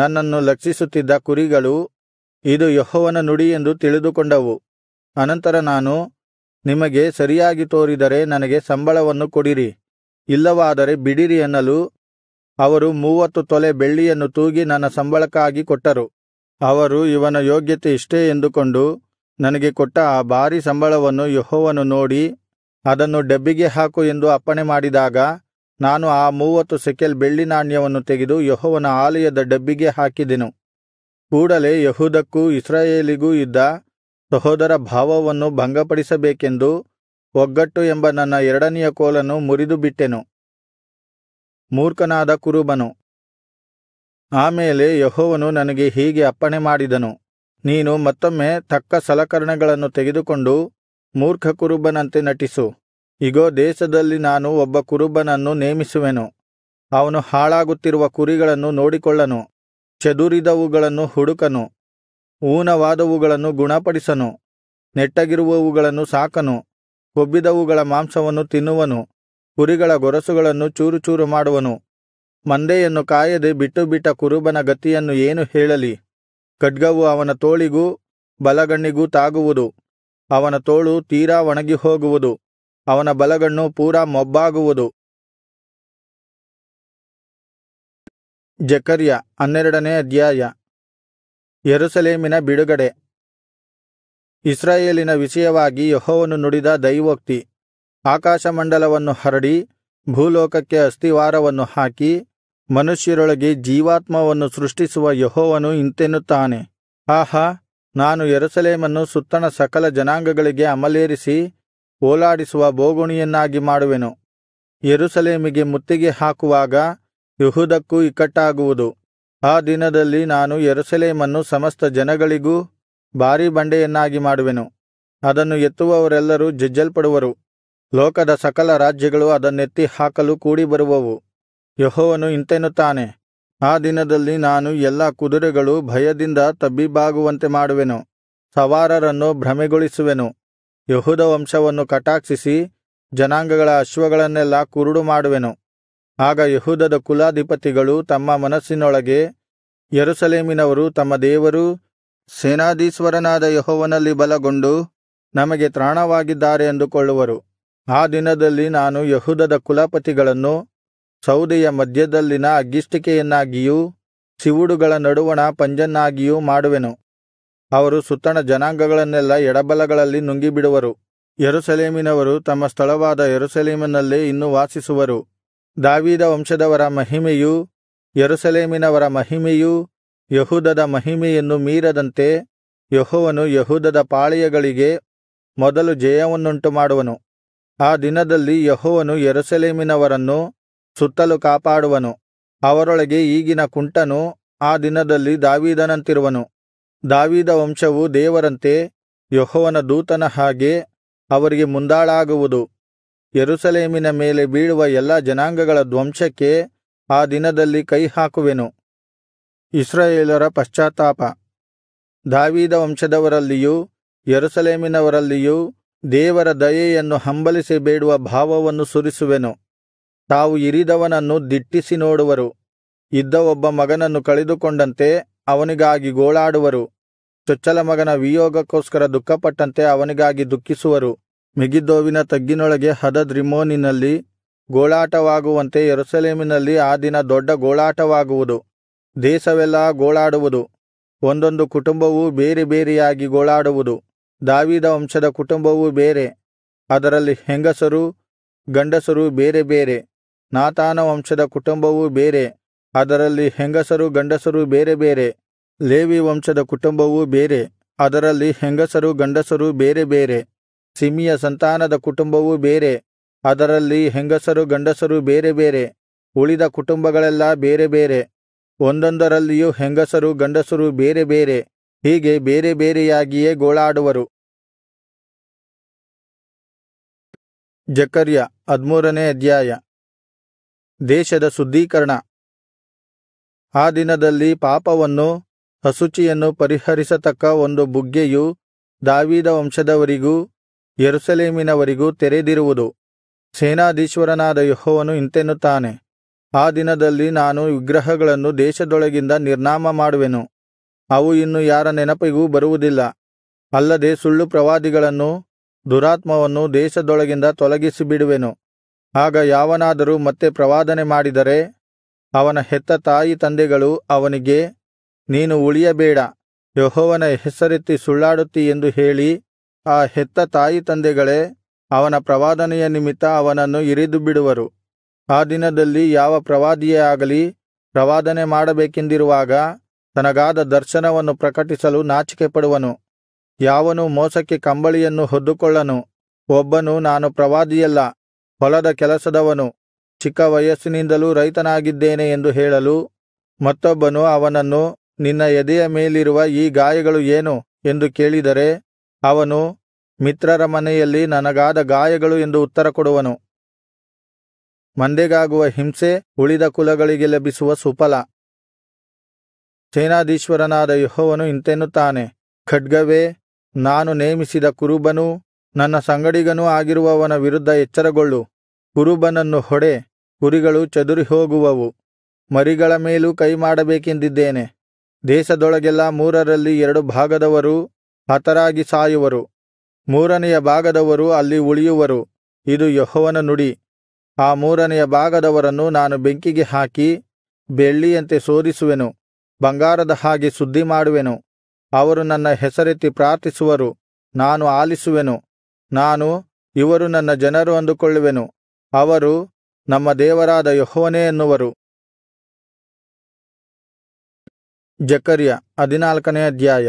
ನನ್ನನ್ನು ಲಕ್ಷಿಸುತ್ತಿದ್ದ ಕುರಿಗಳು ಇದು ಯಹೋವನ ನುಡಿ ಎಂದು ತಿಳಿದುಕೊಂಡವು ಅನಂತರ ನಾನು ನಿಮಗೆ ಸರಿಯಾಗಿ ತೋರಿದರೆ ನನಗೆ ಸಂಬಳವನ್ನು ಕೊಡಿರಿ ಇಲ್ಲವಾದರೆ ಬಿಡಿರಿ ಎನ್ನಲು ಅವರು ಮೂವತ್ತು ತೊಲೆ ಬೆಳ್ಳಿಯನ್ನು ತೂಗಿ ನನ್ನ ಸಂಬಳಕ್ಕಾಗಿ ಕೊಟ್ಟರು ಅವರು ಇವನ ಯೋಗ್ಯತೆ ಇಷ್ಟೇ ಎಂದುಕೊಂಡು ನನಗೆ ಕೊಟ್ಟ ಆ ಭಾರಿ ಸಂಬಳವನ್ನು ಯಹೋವನು ನೋಡಿ ಅದನ್ನು ಡಬ್ಬಿಗೆ ಹಾಕು ಎಂದು ಅಪ್ಪಣೆ ಮಾಡಿದಾಗ ನಾನು ಆ ಮೂವತ್ತು ಸೆಕೆಲ್ ಬೆಳ್ಳಿ ನಾಣ್ಯವನ್ನು ತೆಗೆದು ಯಹೋವನ ಆಲಯದ ಡಬ್ಬಿಗೆ ಹಾಕಿದೆನು ಕೂಡಲೇ ಯಹೂದಕ್ಕೂ ಇಸ್ರಾಯೇಲಿಗೂ ಇದ್ದ ಸಹೋದರ ಭಾವವನ್ನು ಭಂಗಪಡಿಸಬೇಕೆಂದು ಒಗ್ಗಟ್ಟು ಎಂಬ ನನ್ನ ಎರಡನೆಯ ಕೋಲನ್ನು ಮುರಿದುಬಿಟ್ಟೆನು ಮೂರ್ಖನಾದ ಕುರುಬನು ಆಮೇಲೆ ಯಹೋವನು ನನಗೆ ಹೀಗೆ ಅಪ್ಪಣೆ ಮಾಡಿದನು ನೀನು ಮತ್ತೊಮ್ಮೆ ತಕ್ಕ ಸಲಕರಣೆಗಳನ್ನು ತೆಗೆದುಕೊಂಡು ಮೂರ್ಖ ಕುರುಬನಂತೆ ನಟಿಸು ಇಗೋ ದೇಶದಲ್ಲಿ ನಾನು ಒಬ್ಬ ಕುರುಬನನ್ನು ನೇಮಿಸುವೆನು ಅವನು ಹಾಳಾಗುತ್ತಿರುವ ಕುರಿಗಳನ್ನು ನೋಡಿಕೊಳ್ಳನು ಚದುರಿದವುಗಳನ್ನು ಹುಡುಕನು ಊನವಾದವುಗಳನ್ನು ಗುಣಪಡಿಸನು ನೆಟ್ಟಗಿರುವವುಗಳನ್ನು ಸಾಕನು ಕೊಬ್ಬಿದವುಗಳ ಮಾಂಸವನ್ನು ತಿನ್ನುವನು ಕುರಿಗಳ ಗೊರಸುಗಳನ್ನು ಚೂರುಚೂರು ಮಾಡುವನು ಮಂದೆಯನ್ನು ಕಾಯದೆ ಬಿಟ್ಟುಬಿಟ್ಟ ಕುರುಬನ ಗತಿಯನ್ನು ಏನು ಹೇಳಲಿ ಖಡ್ಗವು ಅವನ ತೋಳಿಗೂ ಬಲಗಣ್ಣಿಗೂ ತಾಗುವುದು ಅವನ ತೋಳು ತೀರಾ ಒಣಗಿಹೋಗುವುದು ಅವನ ಬಲಗಣ್ಣು ಪೂರಾ ಮೊಬ್ಬಾಗುವುದು ಜಕರ್ಯ ಹನ್ನೆರಡನೇ ಅಧ್ಯಾಯ ಯರುಸಲೇಮಿನ ಬಿಡುಗಡೆ ಇಸ್ರಾಯೇಲಿನ ವಿಷಯವಾಗಿ ಯಹೋವನ್ನು ನುಡಿದ ದೈವೋಕ್ತಿ ಆಕಾಶಮಂಡಲವನ್ನು ಹರಡಿ ಭೂಲೋಕಕ್ಕೆ ಅಸ್ಥಿವಾರವನ್ನು ಹಾಕಿ ಮನುಷ್ಯರೊಳಗೆ ಜೀವಾತ್ಮವನ್ನು ಸೃಷ್ಟಿಸುವ ಯಹೋವನು ಇಂತೆನ್ನುತ್ತಾನೆ ಆಹಾ ನಾನು ಯರುಸಲೇಮನ್ನು ಸುತ್ತಣ ಸಕಲ ಜನಾಂಗಗಳಿಗೆ ಅಮಲೇರಿಸಿ ಓಲಾಡಿಸುವ ಬೋಗುಣಿಯನ್ನಾಗಿ ಮಾಡುವೆನು ಯರುಸಲೇಮಿಗೆ ಮುತ್ತಿಗೆ ಹಾಕುವಾಗ ಯಹುದಕ್ಕೂ ಇಕ್ಕಟ್ಟಾಗುವುದು ಆ ದಿನದಲ್ಲಿ ನಾನು ಯೆರೂಸಲೇಮನ್ನು ಸಮಸ್ತ ಜನಗಳಿಗೂ ಭಾರೀ ಬಂಡೆಯನ್ನಾಗಿ ಮಾಡುವೆನು ಅದನ್ನು ಎತ್ತುವವರೆಲ್ಲರೂ ಜಜ್ಜಲ್ಪಡುವರು ಲೋಕದ ಸಕಲ ರಾಜ್ಯಗಳು ಅದನ್ನೆತ್ತಿ ಹಾಕಲು ಕೂಡಿಬರುವವು ಯಹೋವನು ಇಂತೆನ್ನುತ್ತಾನೆ ಆ ದಿನದಲ್ಲಿ ನಾನು ಎಲ್ಲಾ ಕುದುರೆಗಳು ಭಯದಿಂದ ತಬ್ಬಿಬ್ಬಾಗುವಂತೆ ಮಾಡುವೆನು ಸವಾರರನ್ನು ಭ್ರಮೆಗೊಳಿಸುವೆನು ಯಹುದ ವಂಶವನ್ನು ಕಟಾಕ್ಷಿಸಿ ಜನಾಂಗಗಳ ಅಶ್ವಗಳನ್ನೆಲ್ಲ ಕುರುಡು ಮಾಡುವೆನು ಆಗ ಯಹೂದದ ಕುಲಾಧಿಪತಿಗಳು ತಮ್ಮ ಮನಸ್ಸಿನೊಳಗೆ ಯರುಸಲೇಮಿನವರು ತಮ್ಮ ದೇವರು ಸೇನಾಧೀಶ್ವರನಾದ ಯಹೋವನಲ್ಲಿ ಬಲಗೊಂಡು ನಮಗೆ ತ್ರಾಣವಾಗಿದ್ದಾರೆ ಎಂದುಕೊಳ್ಳುವರು ಆ ದಿನದಲ್ಲಿ ನಾನು ಯಹೂದದ ಕುಲಪತಿಗಳನ್ನು ಸೌದೆಯ ಮಧ್ಯದಲ್ಲಿನ ಅಗ್ಗಿಷ್ಟಿಕೆಯನ್ನಾಗಿಯೂ ಸಿವುಡುಗಳ ನಡುವಣ ಪಂಜನ್ನಾಗಿಯೂ ಮಾಡುವೆನು ಅವರು ಸುತ್ತಣ ಜನಾಂಗಗಳನ್ನೆಲ್ಲ ಎಡಬಲಗಳಲ್ಲಿ ನುಂಗಿಬಿಡುವರು ಯರುಸಲೇಮಿನವರು ತಮ್ಮ ಸ್ಥಳವಾದ ಯರುಸಲೇಮಿನಲ್ಲೇ ಇನ್ನು ವಾಸಿಸುವರು ದಾವೀದ ವಂಶದವರ ಮಹಿಮೆಯೂ ಯರುಸಲೇಮಿನವರ ಮಹಿಮೆಯೂ ಯಹೂದದ ಮಹಿಮೆಯನ್ನು ಮೀರದಂತೆ ಯಹೋವನು ಯಹೂದದ ಪಾಳೆಯಗಳಿಗೆ ಮೊದಲು ಜಯವನ್ನುಂಟು ಮಾಡುವನು ಆ ದಿನದಲ್ಲಿ ಯಹೋವನು ಯೆರೂಸಲೇಮಿನವರನ್ನು ಸುತ್ತಲು ಕಾಪಾಡುವನು ಅವರೊಳಗೆ ಈಗಿನ ಕುಂಟನು ಆ ದಿನದಲ್ಲಿ ದಾವೀದನಂತಿರುವನು ದಾವೀದ ವಂಶವು ದೇವರಂತೆ ಯಹೋವನ ದೂತನ ಹಾಗೆ ಅವರಿಗೆ ಮುಂದಾಳಾಗುವುದು ಯೆರೂಸಲೇಮಿನ ಮೇಲೆ ಬೀಳುವ ಎಲ್ಲಾ ಜನಾಂಗಗಳ ಧ್ವಂಸಕ್ಕೆ ಆ ದಿನದಲ್ಲಿ ಕೈಹಾಕುವೆನು ಇಸ್ರಾಯೇಲರ ಪಶ್ಚಾತ್ತಾಪ ದಾವೀದ ವಂಶದವರಲ್ಲಿಯೂ ಯರುಸಲೇಮಿನವರಲ್ಲಿಯೂ ದೇವರ ದಯೆಯನ್ನು ಹಂಬಲಿಸಿ ಬೇಡುವ ಭಾವವನ್ನು ಸುರಿಸುವೆನು ತಾವು ಇರಿದವನನ್ನು ದಿಟ್ಟಿಸಿ ನೋಡುವರು ಇದ್ದ ಒಬ್ಬ ಮಗನನ್ನು ಕಳೆದುಕೊಂಡಂತೆ ಅವನಿಗಾಗಿ ಗೋಳಾಡುವರು ಚೊಚ್ಚಲ ಮಗನ ವಿಯೋಗಕ್ಕೋಸ್ಕರ ದುಃಖಪಟ್ಟಂತೆ ಅವನಿಗಾಗಿ ದುಃಖಿಸುವರು ಮೆಗಿದ್ದೋವಿನ ತಗ್ಗಿನೊಳಗೆ ಹದದ್ ರಿಮೋನಿನಲ್ಲಿ ಗೋಳಾಟವಾಗುವಂತೆ ಯೆರೂಸಲೇಮಿನಲ್ಲಿ ಆ ದಿನ ದೊಡ್ಡ ಗೋಳಾಟವಾಗುವುದು ದೇಶವೆಲ್ಲ ಗೋಳಾಡುವುದು ಒಂದೊಂದು ಕುಟುಂಬವೂ ಬೇರೆ ಬೇರೆಯಾಗಿ ಗೋಳಾಡುವುದು ದಾವಿದ ವಂಶದ ಕುಟುಂಬವು ಬೇರೆ ಅದರಲ್ಲಿ ಹೆಂಗಸರು ಗಂಡಸರು ಬೇರೆ ಬೇರೆ ನಾತಾನ ವಂಶದ ಕುಟುಂಬವು ಬೇರೆ ಅದರಲ್ಲಿ ಹೆಂಗಸರು ಗಂಡಸರು ಬೇರೆ ಬೇರೆ ಲೇವಿ ವಂಶದ ಕುಟುಂಬವು ಬೇರೆ ಅದರಲ್ಲಿ ಹೆಂಗಸರು ಗಂಡಸರು ಬೇರೆ ಬೇರೆ ಸಿಮಿಯ ಸಂತಾನದ ಕುಟುಂಬವೂ ಬೇರೆ ಅದರಲ್ಲಿ ಹೆಂಗಸರು ಗಂಡಸರು ಬೇರೆ ಬೇರೆ ಉಳಿದ ಕುಟುಂಬಗಳೆಲ್ಲ ಬೇರೆ ಬೇರೆ ಒಂದೊಂದರಲ್ಲಿಯೂ ಹೆಂಗಸರು ಗಂಡಸರು ಬೇರೆ ಬೇರೆ ಹೀಗೆ ಬೇರೆ ಬೇರೆಯಾಗಿಯೇ ಗೋಳಾಡುವರು ಜಕರ್ಯ ಹದ್ಮೂರನೇ ಅಧ್ಯಾಯ ದೇಶದ ಶುದ್ಧೀಕರಣ ಆ ದಿನದಲ್ಲಿ ಪಾಪವನ್ನು ಅಸುಚಿಯನ್ನು ಪರಿಹರಿಸತಕ್ಕ ಒಂದು ಬುಗ್ಗೆಯು ದಾವೀದ ವಂಶದವರಿಗೂ ಯೆರೂಸಲೇಮಿನವರಿಗೂ ತೆರೆದಿರುವುದು ಸೇನಾಧೀಶ್ವರನಾದ ಯಹೋವನು ಇಂತೆನ್ನುತ್ತಾನೆ ಆ ದಿನದಲ್ಲಿ ನಾನು ವಿಗ್ರಹಗಳನ್ನು ದೇಶದೊಳಗಿಂದ ನಿರ್ನಾಮ ಮಾಡುವೆನು ಅವು ಇನ್ನು ಯಾರ ನೆನಪಿಗೂ ಬರುವುದಿಲ್ಲ ಅಲ್ಲದೆ ಸುಳ್ಳು ಪ್ರವಾದಿಗಳನ್ನು ದುರಾತ್ಮವನ್ನು ದೇಶದೊಳಗಿಂದ ತೊಲಗಿಸಿಬಿಡುವೆನು ಆಗ ಯಾವನಾದರೂ ಮತ್ತೆ ಪ್ರವಾದನೆ ಮಾಡಿದರೆ ಅವನ ಹೆತ್ತ ತಾಯಿ ತಂದೆಗಳು ಅವನಿಗೆ ನೀನು ಉಳಿಯಬೇಡ ಯಹೋವನ ಹೆಸರೆತ್ತಿ ಸುಳ್ಳಾಡುತ್ತಿ ಎಂದು ಹೇಳಿ ಆ ಹೆತ್ತ ತಾಯಿ ತಂದೆಗಳೇ ಅವನ ಪ್ರವಾದನೆಯ ನಿಮಿತ್ತ ಅವನನ್ನು ಇರಿದು ಬಿಡುವರು ಆ ದಿನದಲ್ಲಿ ಯಾವ ಪ್ರವಾದಿಯೇ ಆಗಲಿ ಪ್ರವಾದನೆ ಮಾಡಬೇಕೆಂದಿರುವಾಗ ತನಗಾದ ದರ್ಶನವನ್ನು ಪ್ರಕಟಿಸಲು ಪಡುವನು ಯಾವನು ಮೋಸಕ್ಕೆ ಕಂಬಳಿಯನ್ನು ಹೊದ್ದುಕೊಳ್ಳನು ಒಬ್ಬನು ನಾನು ಪ್ರವಾದಿಯಲ್ಲ ಹೊಲದ ಕೆಲಸದವನು ಚಿಕ್ಕ ವಯಸ್ಸಿನಿಂದಲೂ ರೈತನಾಗಿದ್ದೇನೆ ಎಂದು ಹೇಳಲು ಮತ್ತೊಬ್ಬನು ಅವನನ್ನು ನಿನ್ನ ಎದೆಯ ಮೇಲಿರುವ ಈ ಗಾಯಗಳು ಏನು ಎಂದು ಕೇಳಿದರೆ ಅವನು ಮಿತ್ರರ ಮನೆಯಲ್ಲಿ ನನಗಾದ ಗಾಯಗಳು ಎಂದು ಉತ್ತರ ಕೊಡುವನು ಮಂದೆಗಾಗುವ ಹಿಂಸೆ ಉಳಿದ ಕುಲಗಳಿಗೆ ಲಭಿಸುವ ಸುಫಲ ಸೇನಾಧೀಶ್ವರನಾದ ಯೆಹೋವನು ಇಂತೆನ್ನುತ್ತಾನೆ ಖಡ್ಗವೇ ನಾನು ನೇಮಿಸಿದ ಕುರುಬನೂ ನನ್ನ ಸಂಗಡಿಗನೂ ಆಗಿರುವವನ ವಿರುದ್ಧ ಎಚ್ಚರಗೊಳ್ಳು ಕುರುಬನನ್ನು ಹೊಡೆ ಕುರಿಗಳು ಚದುರಿ ಹೋಗುವವು ಮರಿಗಳ ಮೇಲೂ ಕೈ ಮಾಡಬೇಕೆಂದಿದ್ದೇನೆ ದೇಶದೊಳಗೆಲ್ಲ ಮೂರರಲ್ಲಿ ಎರಡು ಭಾಗದವರು ಹತರಾಗಿ ಸಾಯುವರು ಮೂರನೆಯ ಭಾಗದವರು ಅಲ್ಲಿ ಉಳಿಯುವರು ಇದು ಯಹೋವನ ನುಡಿ ಆ ಮೂರನೆಯ ಭಾಗದವರನ್ನು ನಾನು ಬೆಂಕಿಗೆ ಹಾಕಿ ಬೆಳ್ಳಿಯಂತೆ ಶೋಧಿಸುವೆನು ಬಂಗಾರದ ಹಾಗೆ ಸುದ್ದಿ ಮಾಡುವೆನು ಅವರು ನನ್ನ ಹೆಸರೆತ್ತಿ ಪ್ರಾರ್ಥಿಸುವರು ನಾನು ಆಲಿಸುವೆನು ನಾನು ಇವರು ನನ್ನ ಜನರು ಅಂದುಕೊಳ್ಳುವೆನು ಅವರು ನಮ್ಮ ದೇವರಾದ ಯಹೋವನೇ ಎನ್ನುವರು ಜಕರ್ಯ ಹದಿನಾಲ್ಕನೇ ಅಧ್ಯಾಯ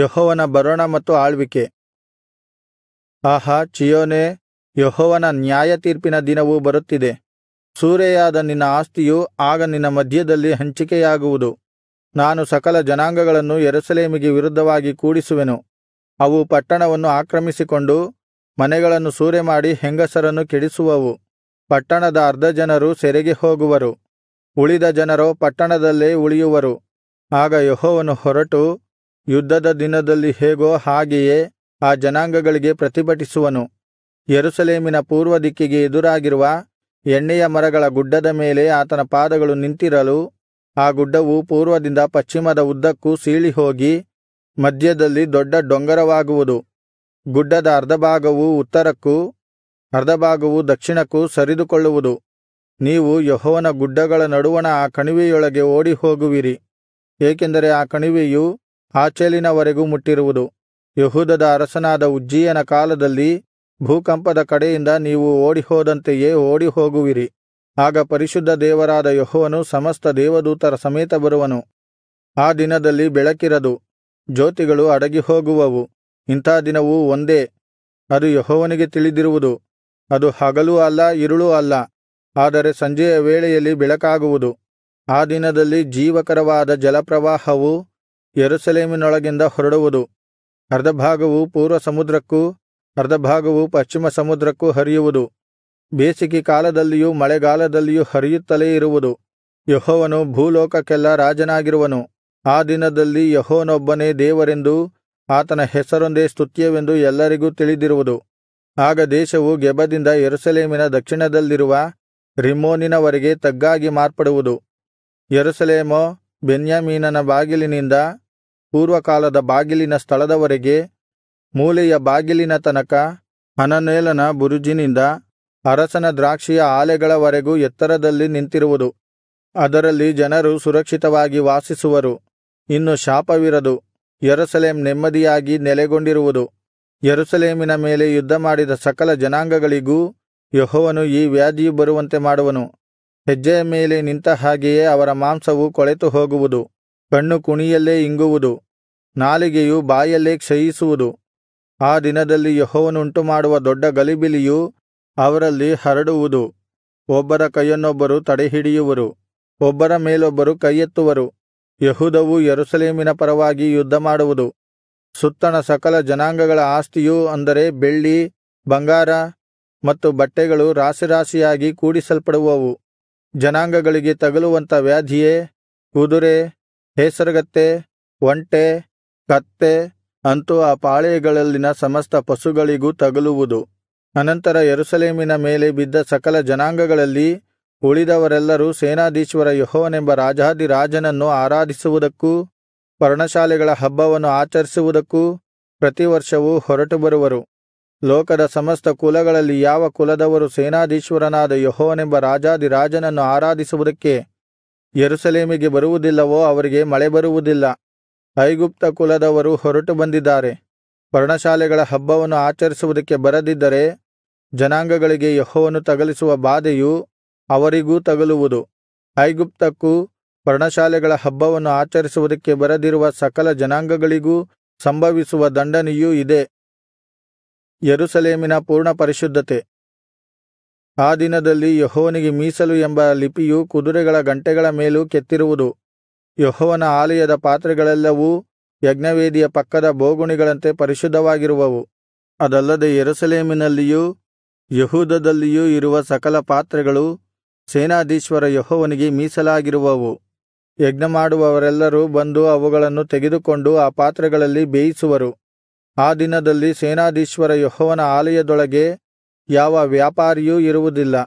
ಯೆಹೋವನ ಬರೋಣ ಮತ್ತು ಆಳ್ವಿಕೆ ಆಹಾ ಚಿಯೋನೆ ಯಹೋವನ ನ್ಯಾಯತೀರ್ಪಿನ ದಿನವು ಬರುತ್ತಿದೆ ಸೂರೆಯಾದ ನಿನ್ನ ಆಸ್ತಿಯು ಆಗ ನಿನ್ನ ಮಧ್ಯದಲ್ಲಿ ಹಂಚಿಕೆಯಾಗುವುದು ನಾನು ಸಕಲ ಜನಾಂಗಗಳನ್ನು ಎರಸಲೇಮಿಗೆ ವಿರುದ್ಧವಾಗಿ ಕೂಡಿಸುವೆನು ಅವು ಪಟ್ಟಣವನ್ನು ಆಕ್ರಮಿಸಿಕೊಂಡು ಮನೆಗಳನ್ನು ಸೂರೆ ಮಾಡಿ ಹೆಂಗಸರನ್ನು ಕೆಡಿಸುವವು ಪಟ್ಟಣದ ಅರ್ಧ ಜನರು ಸೆರೆಗೆ ಹೋಗುವರು ಉಳಿದ ಜನರೋ ಪಟ್ಟಣದಲ್ಲೇ ಉಳಿಯುವರು ಆಗ ಯಹೋವನು ಹೊರಟು ಯುದ್ಧದ ದಿನದಲ್ಲಿ ಹೇಗೋ ಹಾಗೆಯೇ ಆ ಜನಾಂಗಗಳಿಗೆ ಪ್ರತಿಭಟಿಸುವನು ಪೂರ್ವ ದಿಕ್ಕಿಗೆ ಎದುರಾಗಿರುವ ಎಣ್ಣೆಯ ಮರಗಳ ಗುಡ್ಡದ ಮೇಲೆ ಆತನ ಪಾದಗಳು ನಿಂತಿರಲು ಆ ಗುಡ್ಡವು ಪೂರ್ವದಿಂದ ಪಶ್ಚಿಮದ ಉದ್ದಕ್ಕೂ ಸೀಳಿಹೋಗಿ ಮಧ್ಯದಲ್ಲಿ ದೊಡ್ಡ ಡೊಂಗರವಾಗುವುದು ಗುಡ್ಡದ ಅರ್ಧಭಾಗವು ಉತ್ತರಕ್ಕೂ ಅರ್ಧಭಾಗವು ದಕ್ಷಿಣಕ್ಕೂ ಸರಿದುಕೊಳ್ಳುವುದು ನೀವು ಯಹೋವನ ಗುಡ್ಡಗಳ ನಡುವಣ ಆ ಕಣಿವೆಯೊಳಗೆ ಓಡಿ ಹೋಗುವಿರಿ ಏಕೆಂದರೆ ಆ ಕಣಿವೆಯು ಆಚೆಲಿನವರೆಗೂ ಮುಟ್ಟಿರುವುದು ಯಹೂದದ ಅರಸನಾದ ಉಜ್ಜೀಯನ ಕಾಲದಲ್ಲಿ ಭೂಕಂಪದ ಕಡೆಯಿಂದ ನೀವು ಓಡಿಹೋದಂತೆಯೇ ಓಡಿಹೋಗುವಿರಿ ಆಗ ಪರಿಶುದ್ಧ ದೇವರಾದ ಯಹೋವನು ಸಮಸ್ತ ದೇವದೂತರ ಸಮೇತ ಬರುವನು ಆ ದಿನದಲ್ಲಿ ಬೆಳಕಿರದು ಜ್ಯೋತಿಗಳು ಹೋಗುವವು ಇಂಥ ದಿನವೂ ಒಂದೇ ಅದು ಯಹೋವನಿಗೆ ತಿಳಿದಿರುವುದು ಅದು ಹಗಲೂ ಅಲ್ಲ ಇರುಳೂ ಅಲ್ಲ ಆದರೆ ಸಂಜೆಯ ವೇಳೆಯಲ್ಲಿ ಬೆಳಕಾಗುವುದು ಆ ದಿನದಲ್ಲಿ ಜೀವಕರವಾದ ಜಲಪ್ರವಾಹವು ಯರುಸಲೇಮಿನೊಳಗಿಂದ ಹೊರಡುವುದು ಅರ್ಧಭಾಗವು ಸಮುದ್ರಕ್ಕೂ ಅರ್ಧಭಾಗವು ಪಶ್ಚಿಮ ಸಮುದ್ರಕ್ಕೂ ಹರಿಯುವುದು ಬೇಸಿಗೆ ಕಾಲದಲ್ಲಿಯೂ ಮಳೆಗಾಲದಲ್ಲಿಯೂ ಹರಿಯುತ್ತಲೇ ಇರುವುದು ಯಹೋವನು ಭೂಲೋಕಕ್ಕೆಲ್ಲ ರಾಜನಾಗಿರುವನು ಆ ದಿನದಲ್ಲಿ ಯಹೋನೊಬ್ಬನೇ ದೇವರೆಂದೂ ಆತನ ಹೆಸರೊಂದೇ ಸ್ತುತ್ಯವೆಂದು ಎಲ್ಲರಿಗೂ ತಿಳಿದಿರುವುದು ಆಗ ದೇಶವು ಗೆಬದಿಂದ ಯರುಸಲೇಮಿನ ದಕ್ಷಿಣದಲ್ಲಿರುವ ರಿಮೋನಿನವರೆಗೆ ತಗ್ಗಾಗಿ ಮಾರ್ಪಡುವುದು ಯರುಸಲೇಮೋ ಬೆನ್ಯಾಮೀನನ ಬಾಗಿಲಿನಿಂದ ಪೂರ್ವಕಾಲದ ಬಾಗಿಲಿನ ಸ್ಥಳದವರೆಗೆ ಮೂಲೆಯ ಬಾಗಿಲಿನ ತನಕ ಹನನೇಲನ ಬುರುಜಿನಿಂದ ಅರಸನ ದ್ರಾಕ್ಷಿಯ ಆಲೆಗಳವರೆಗೂ ಎತ್ತರದಲ್ಲಿ ನಿಂತಿರುವುದು ಅದರಲ್ಲಿ ಜನರು ಸುರಕ್ಷಿತವಾಗಿ ವಾಸಿಸುವರು ಇನ್ನು ಶಾಪವಿರದು ಯರುಸಲೇಂ ನೆಮ್ಮದಿಯಾಗಿ ನೆಲೆಗೊಂಡಿರುವುದು ಯರುಸಲೇಮಿನ ಮೇಲೆ ಯುದ್ಧ ಮಾಡಿದ ಸಕಲ ಜನಾಂಗಗಳಿಗೂ ಯಹೋವನು ಈ ವ್ಯಾಧಿಯು ಬರುವಂತೆ ಮಾಡುವನು ಹೆಜ್ಜೆಯ ಮೇಲೆ ನಿಂತ ಹಾಗೆಯೇ ಅವರ ಮಾಂಸವು ಕೊಳೆತು ಹೋಗುವುದು ಕಣ್ಣು ಕುಣಿಯಲ್ಲೇ ಇಂಗುವುದು ನಾಲಿಗೆಯು ಬಾಯಲ್ಲೇ ಕ್ಷಯಿಸುವುದು ಆ ದಿನದಲ್ಲಿ ಯಹೋವನ್ನುಂಟುಮಾಡುವ ದೊಡ್ಡ ಗಲಿಬಿಲಿಯು ಅವರಲ್ಲಿ ಹರಡುವುದು ಒಬ್ಬರ ಕೈಯನ್ನೊಬ್ಬರು ತಡೆಹಿಡಿಯುವರು ಒಬ್ಬರ ಮೇಲೊಬ್ಬರು ಕೈಯೆತ್ತುವರು ಯಹುದವು ಯರುಸಲೇಮಿನ ಪರವಾಗಿ ಯುದ್ಧ ಮಾಡುವುದು ಸುತ್ತಣ ಸಕಲ ಜನಾಂಗಗಳ ಆಸ್ತಿಯು ಅಂದರೆ ಬೆಳ್ಳಿ ಬಂಗಾರ ಮತ್ತು ಬಟ್ಟೆಗಳು ರಾಶಿಯಾಗಿ ಕೂಡಿಸಲ್ಪಡುವವು ಜನಾಂಗಗಳಿಗೆ ತಗಲುವಂಥ ವ್ಯಾಧಿಯೇ ಕುದುರೆ ಹೇಸರಗತ್ತೆ ಒಂಟೆ ಕತ್ತೆ ಅಂತೂ ಆ ಪಾಳೆಯಗಳಲ್ಲಿನ ಸಮಸ್ತ ಪಶುಗಳಿಗೂ ತಗಲುವುದು ಅನಂತರ ಯರುಸಲೇಮಿನ ಮೇಲೆ ಬಿದ್ದ ಸಕಲ ಜನಾಂಗಗಳಲ್ಲಿ ಉಳಿದವರೆಲ್ಲರೂ ಸೇನಾಧೀಶ್ವರ ರಾಜಾದಿ ರಾಜಾಧಿರಾಜನನ್ನು ಆರಾಧಿಸುವುದಕ್ಕೂ ಪರ್ಣಶಾಲೆಗಳ ಹಬ್ಬವನ್ನು ಆಚರಿಸುವುದಕ್ಕೂ ಪ್ರತಿ ವರ್ಷವೂ ಹೊರಟು ಬರುವರು ಲೋಕದ ಸಮಸ್ತ ಕುಲಗಳಲ್ಲಿ ಯಾವ ಕುಲದವರು ಸೇನಾಧೀಶ್ವರನಾದ ರಾಜಾದಿ ರಾಜನನ್ನು ಆರಾಧಿಸುವುದಕ್ಕೆ ಯೆರೂಸಲೇಮಿಗೆ ಬರುವುದಿಲ್ಲವೋ ಅವರಿಗೆ ಮಳೆ ಬರುವುದಿಲ್ಲ ಐಗುಪ್ತ ಕುಲದವರು ಹೊರಟು ಬಂದಿದ್ದಾರೆ ಪರ್ಣಶಾಲೆಗಳ ಹಬ್ಬವನ್ನು ಆಚರಿಸುವುದಕ್ಕೆ ಬರದಿದ್ದರೆ ಜನಾಂಗಗಳಿಗೆ ಯಹೋವನ್ನು ತಗಲಿಸುವ ಬಾಧೆಯು ಅವರಿಗೂ ತಗಲುವುದು ಐಗುಪ್ತಕ್ಕೂ ಪರ್ಣಶಾಲೆಗಳ ಹಬ್ಬವನ್ನು ಆಚರಿಸುವುದಕ್ಕೆ ಬರದಿರುವ ಸಕಲ ಜನಾಂಗಗಳಿಗೂ ಸಂಭವಿಸುವ ಇದೆ ದಂಡನೆಯೂ ಪೂರ್ಣ ಪರಿಶುದ್ಧತೆ ಆ ದಿನದಲ್ಲಿ ಯೆಹೋವನಿಗೆ ಮೀಸಲು ಎಂಬ ಲಿಪಿಯು ಕುದುರೆಗಳ ಗಂಟೆಗಳ ಮೇಲೂ ಕೆತ್ತಿರುವುದು ಯೆಹೋವನ ಆಲಯದ ಪಾತ್ರೆಗಳೆಲ್ಲವೂ ಯಜ್ಞವೇದಿಯ ಪಕ್ಕದ ಬೋಗುಣಿಗಳಂತೆ ಪರಿಶುದ್ಧವಾಗಿರುವವು ಅದಲ್ಲದೆ ಎರಸಲೇಮಿನಲ್ಲಿಯೂ ಯಹೂದದಲ್ಲಿಯೂ ಇರುವ ಸಕಲ ಪಾತ್ರೆಗಳು ಸೇನಾಧೀಶ್ವರ ಯಹೋವನಿಗೆ ಮೀಸಲಾಗಿರುವವು ಯಜ್ಞ ಮಾಡುವವರೆಲ್ಲರೂ ಬಂದು ಅವುಗಳನ್ನು ತೆಗೆದುಕೊಂಡು ಆ ಪಾತ್ರೆಗಳಲ್ಲಿ ಬೇಯಿಸುವರು ಆ ದಿನದಲ್ಲಿ ಸೇನಾಧೀಶ್ವರ ಯಹೋವನ ಆಲಯದೊಳಗೆ ಯಾವ ವ್ಯಾಪಾರಿಯೂ ಇರುವುದಿಲ್ಲ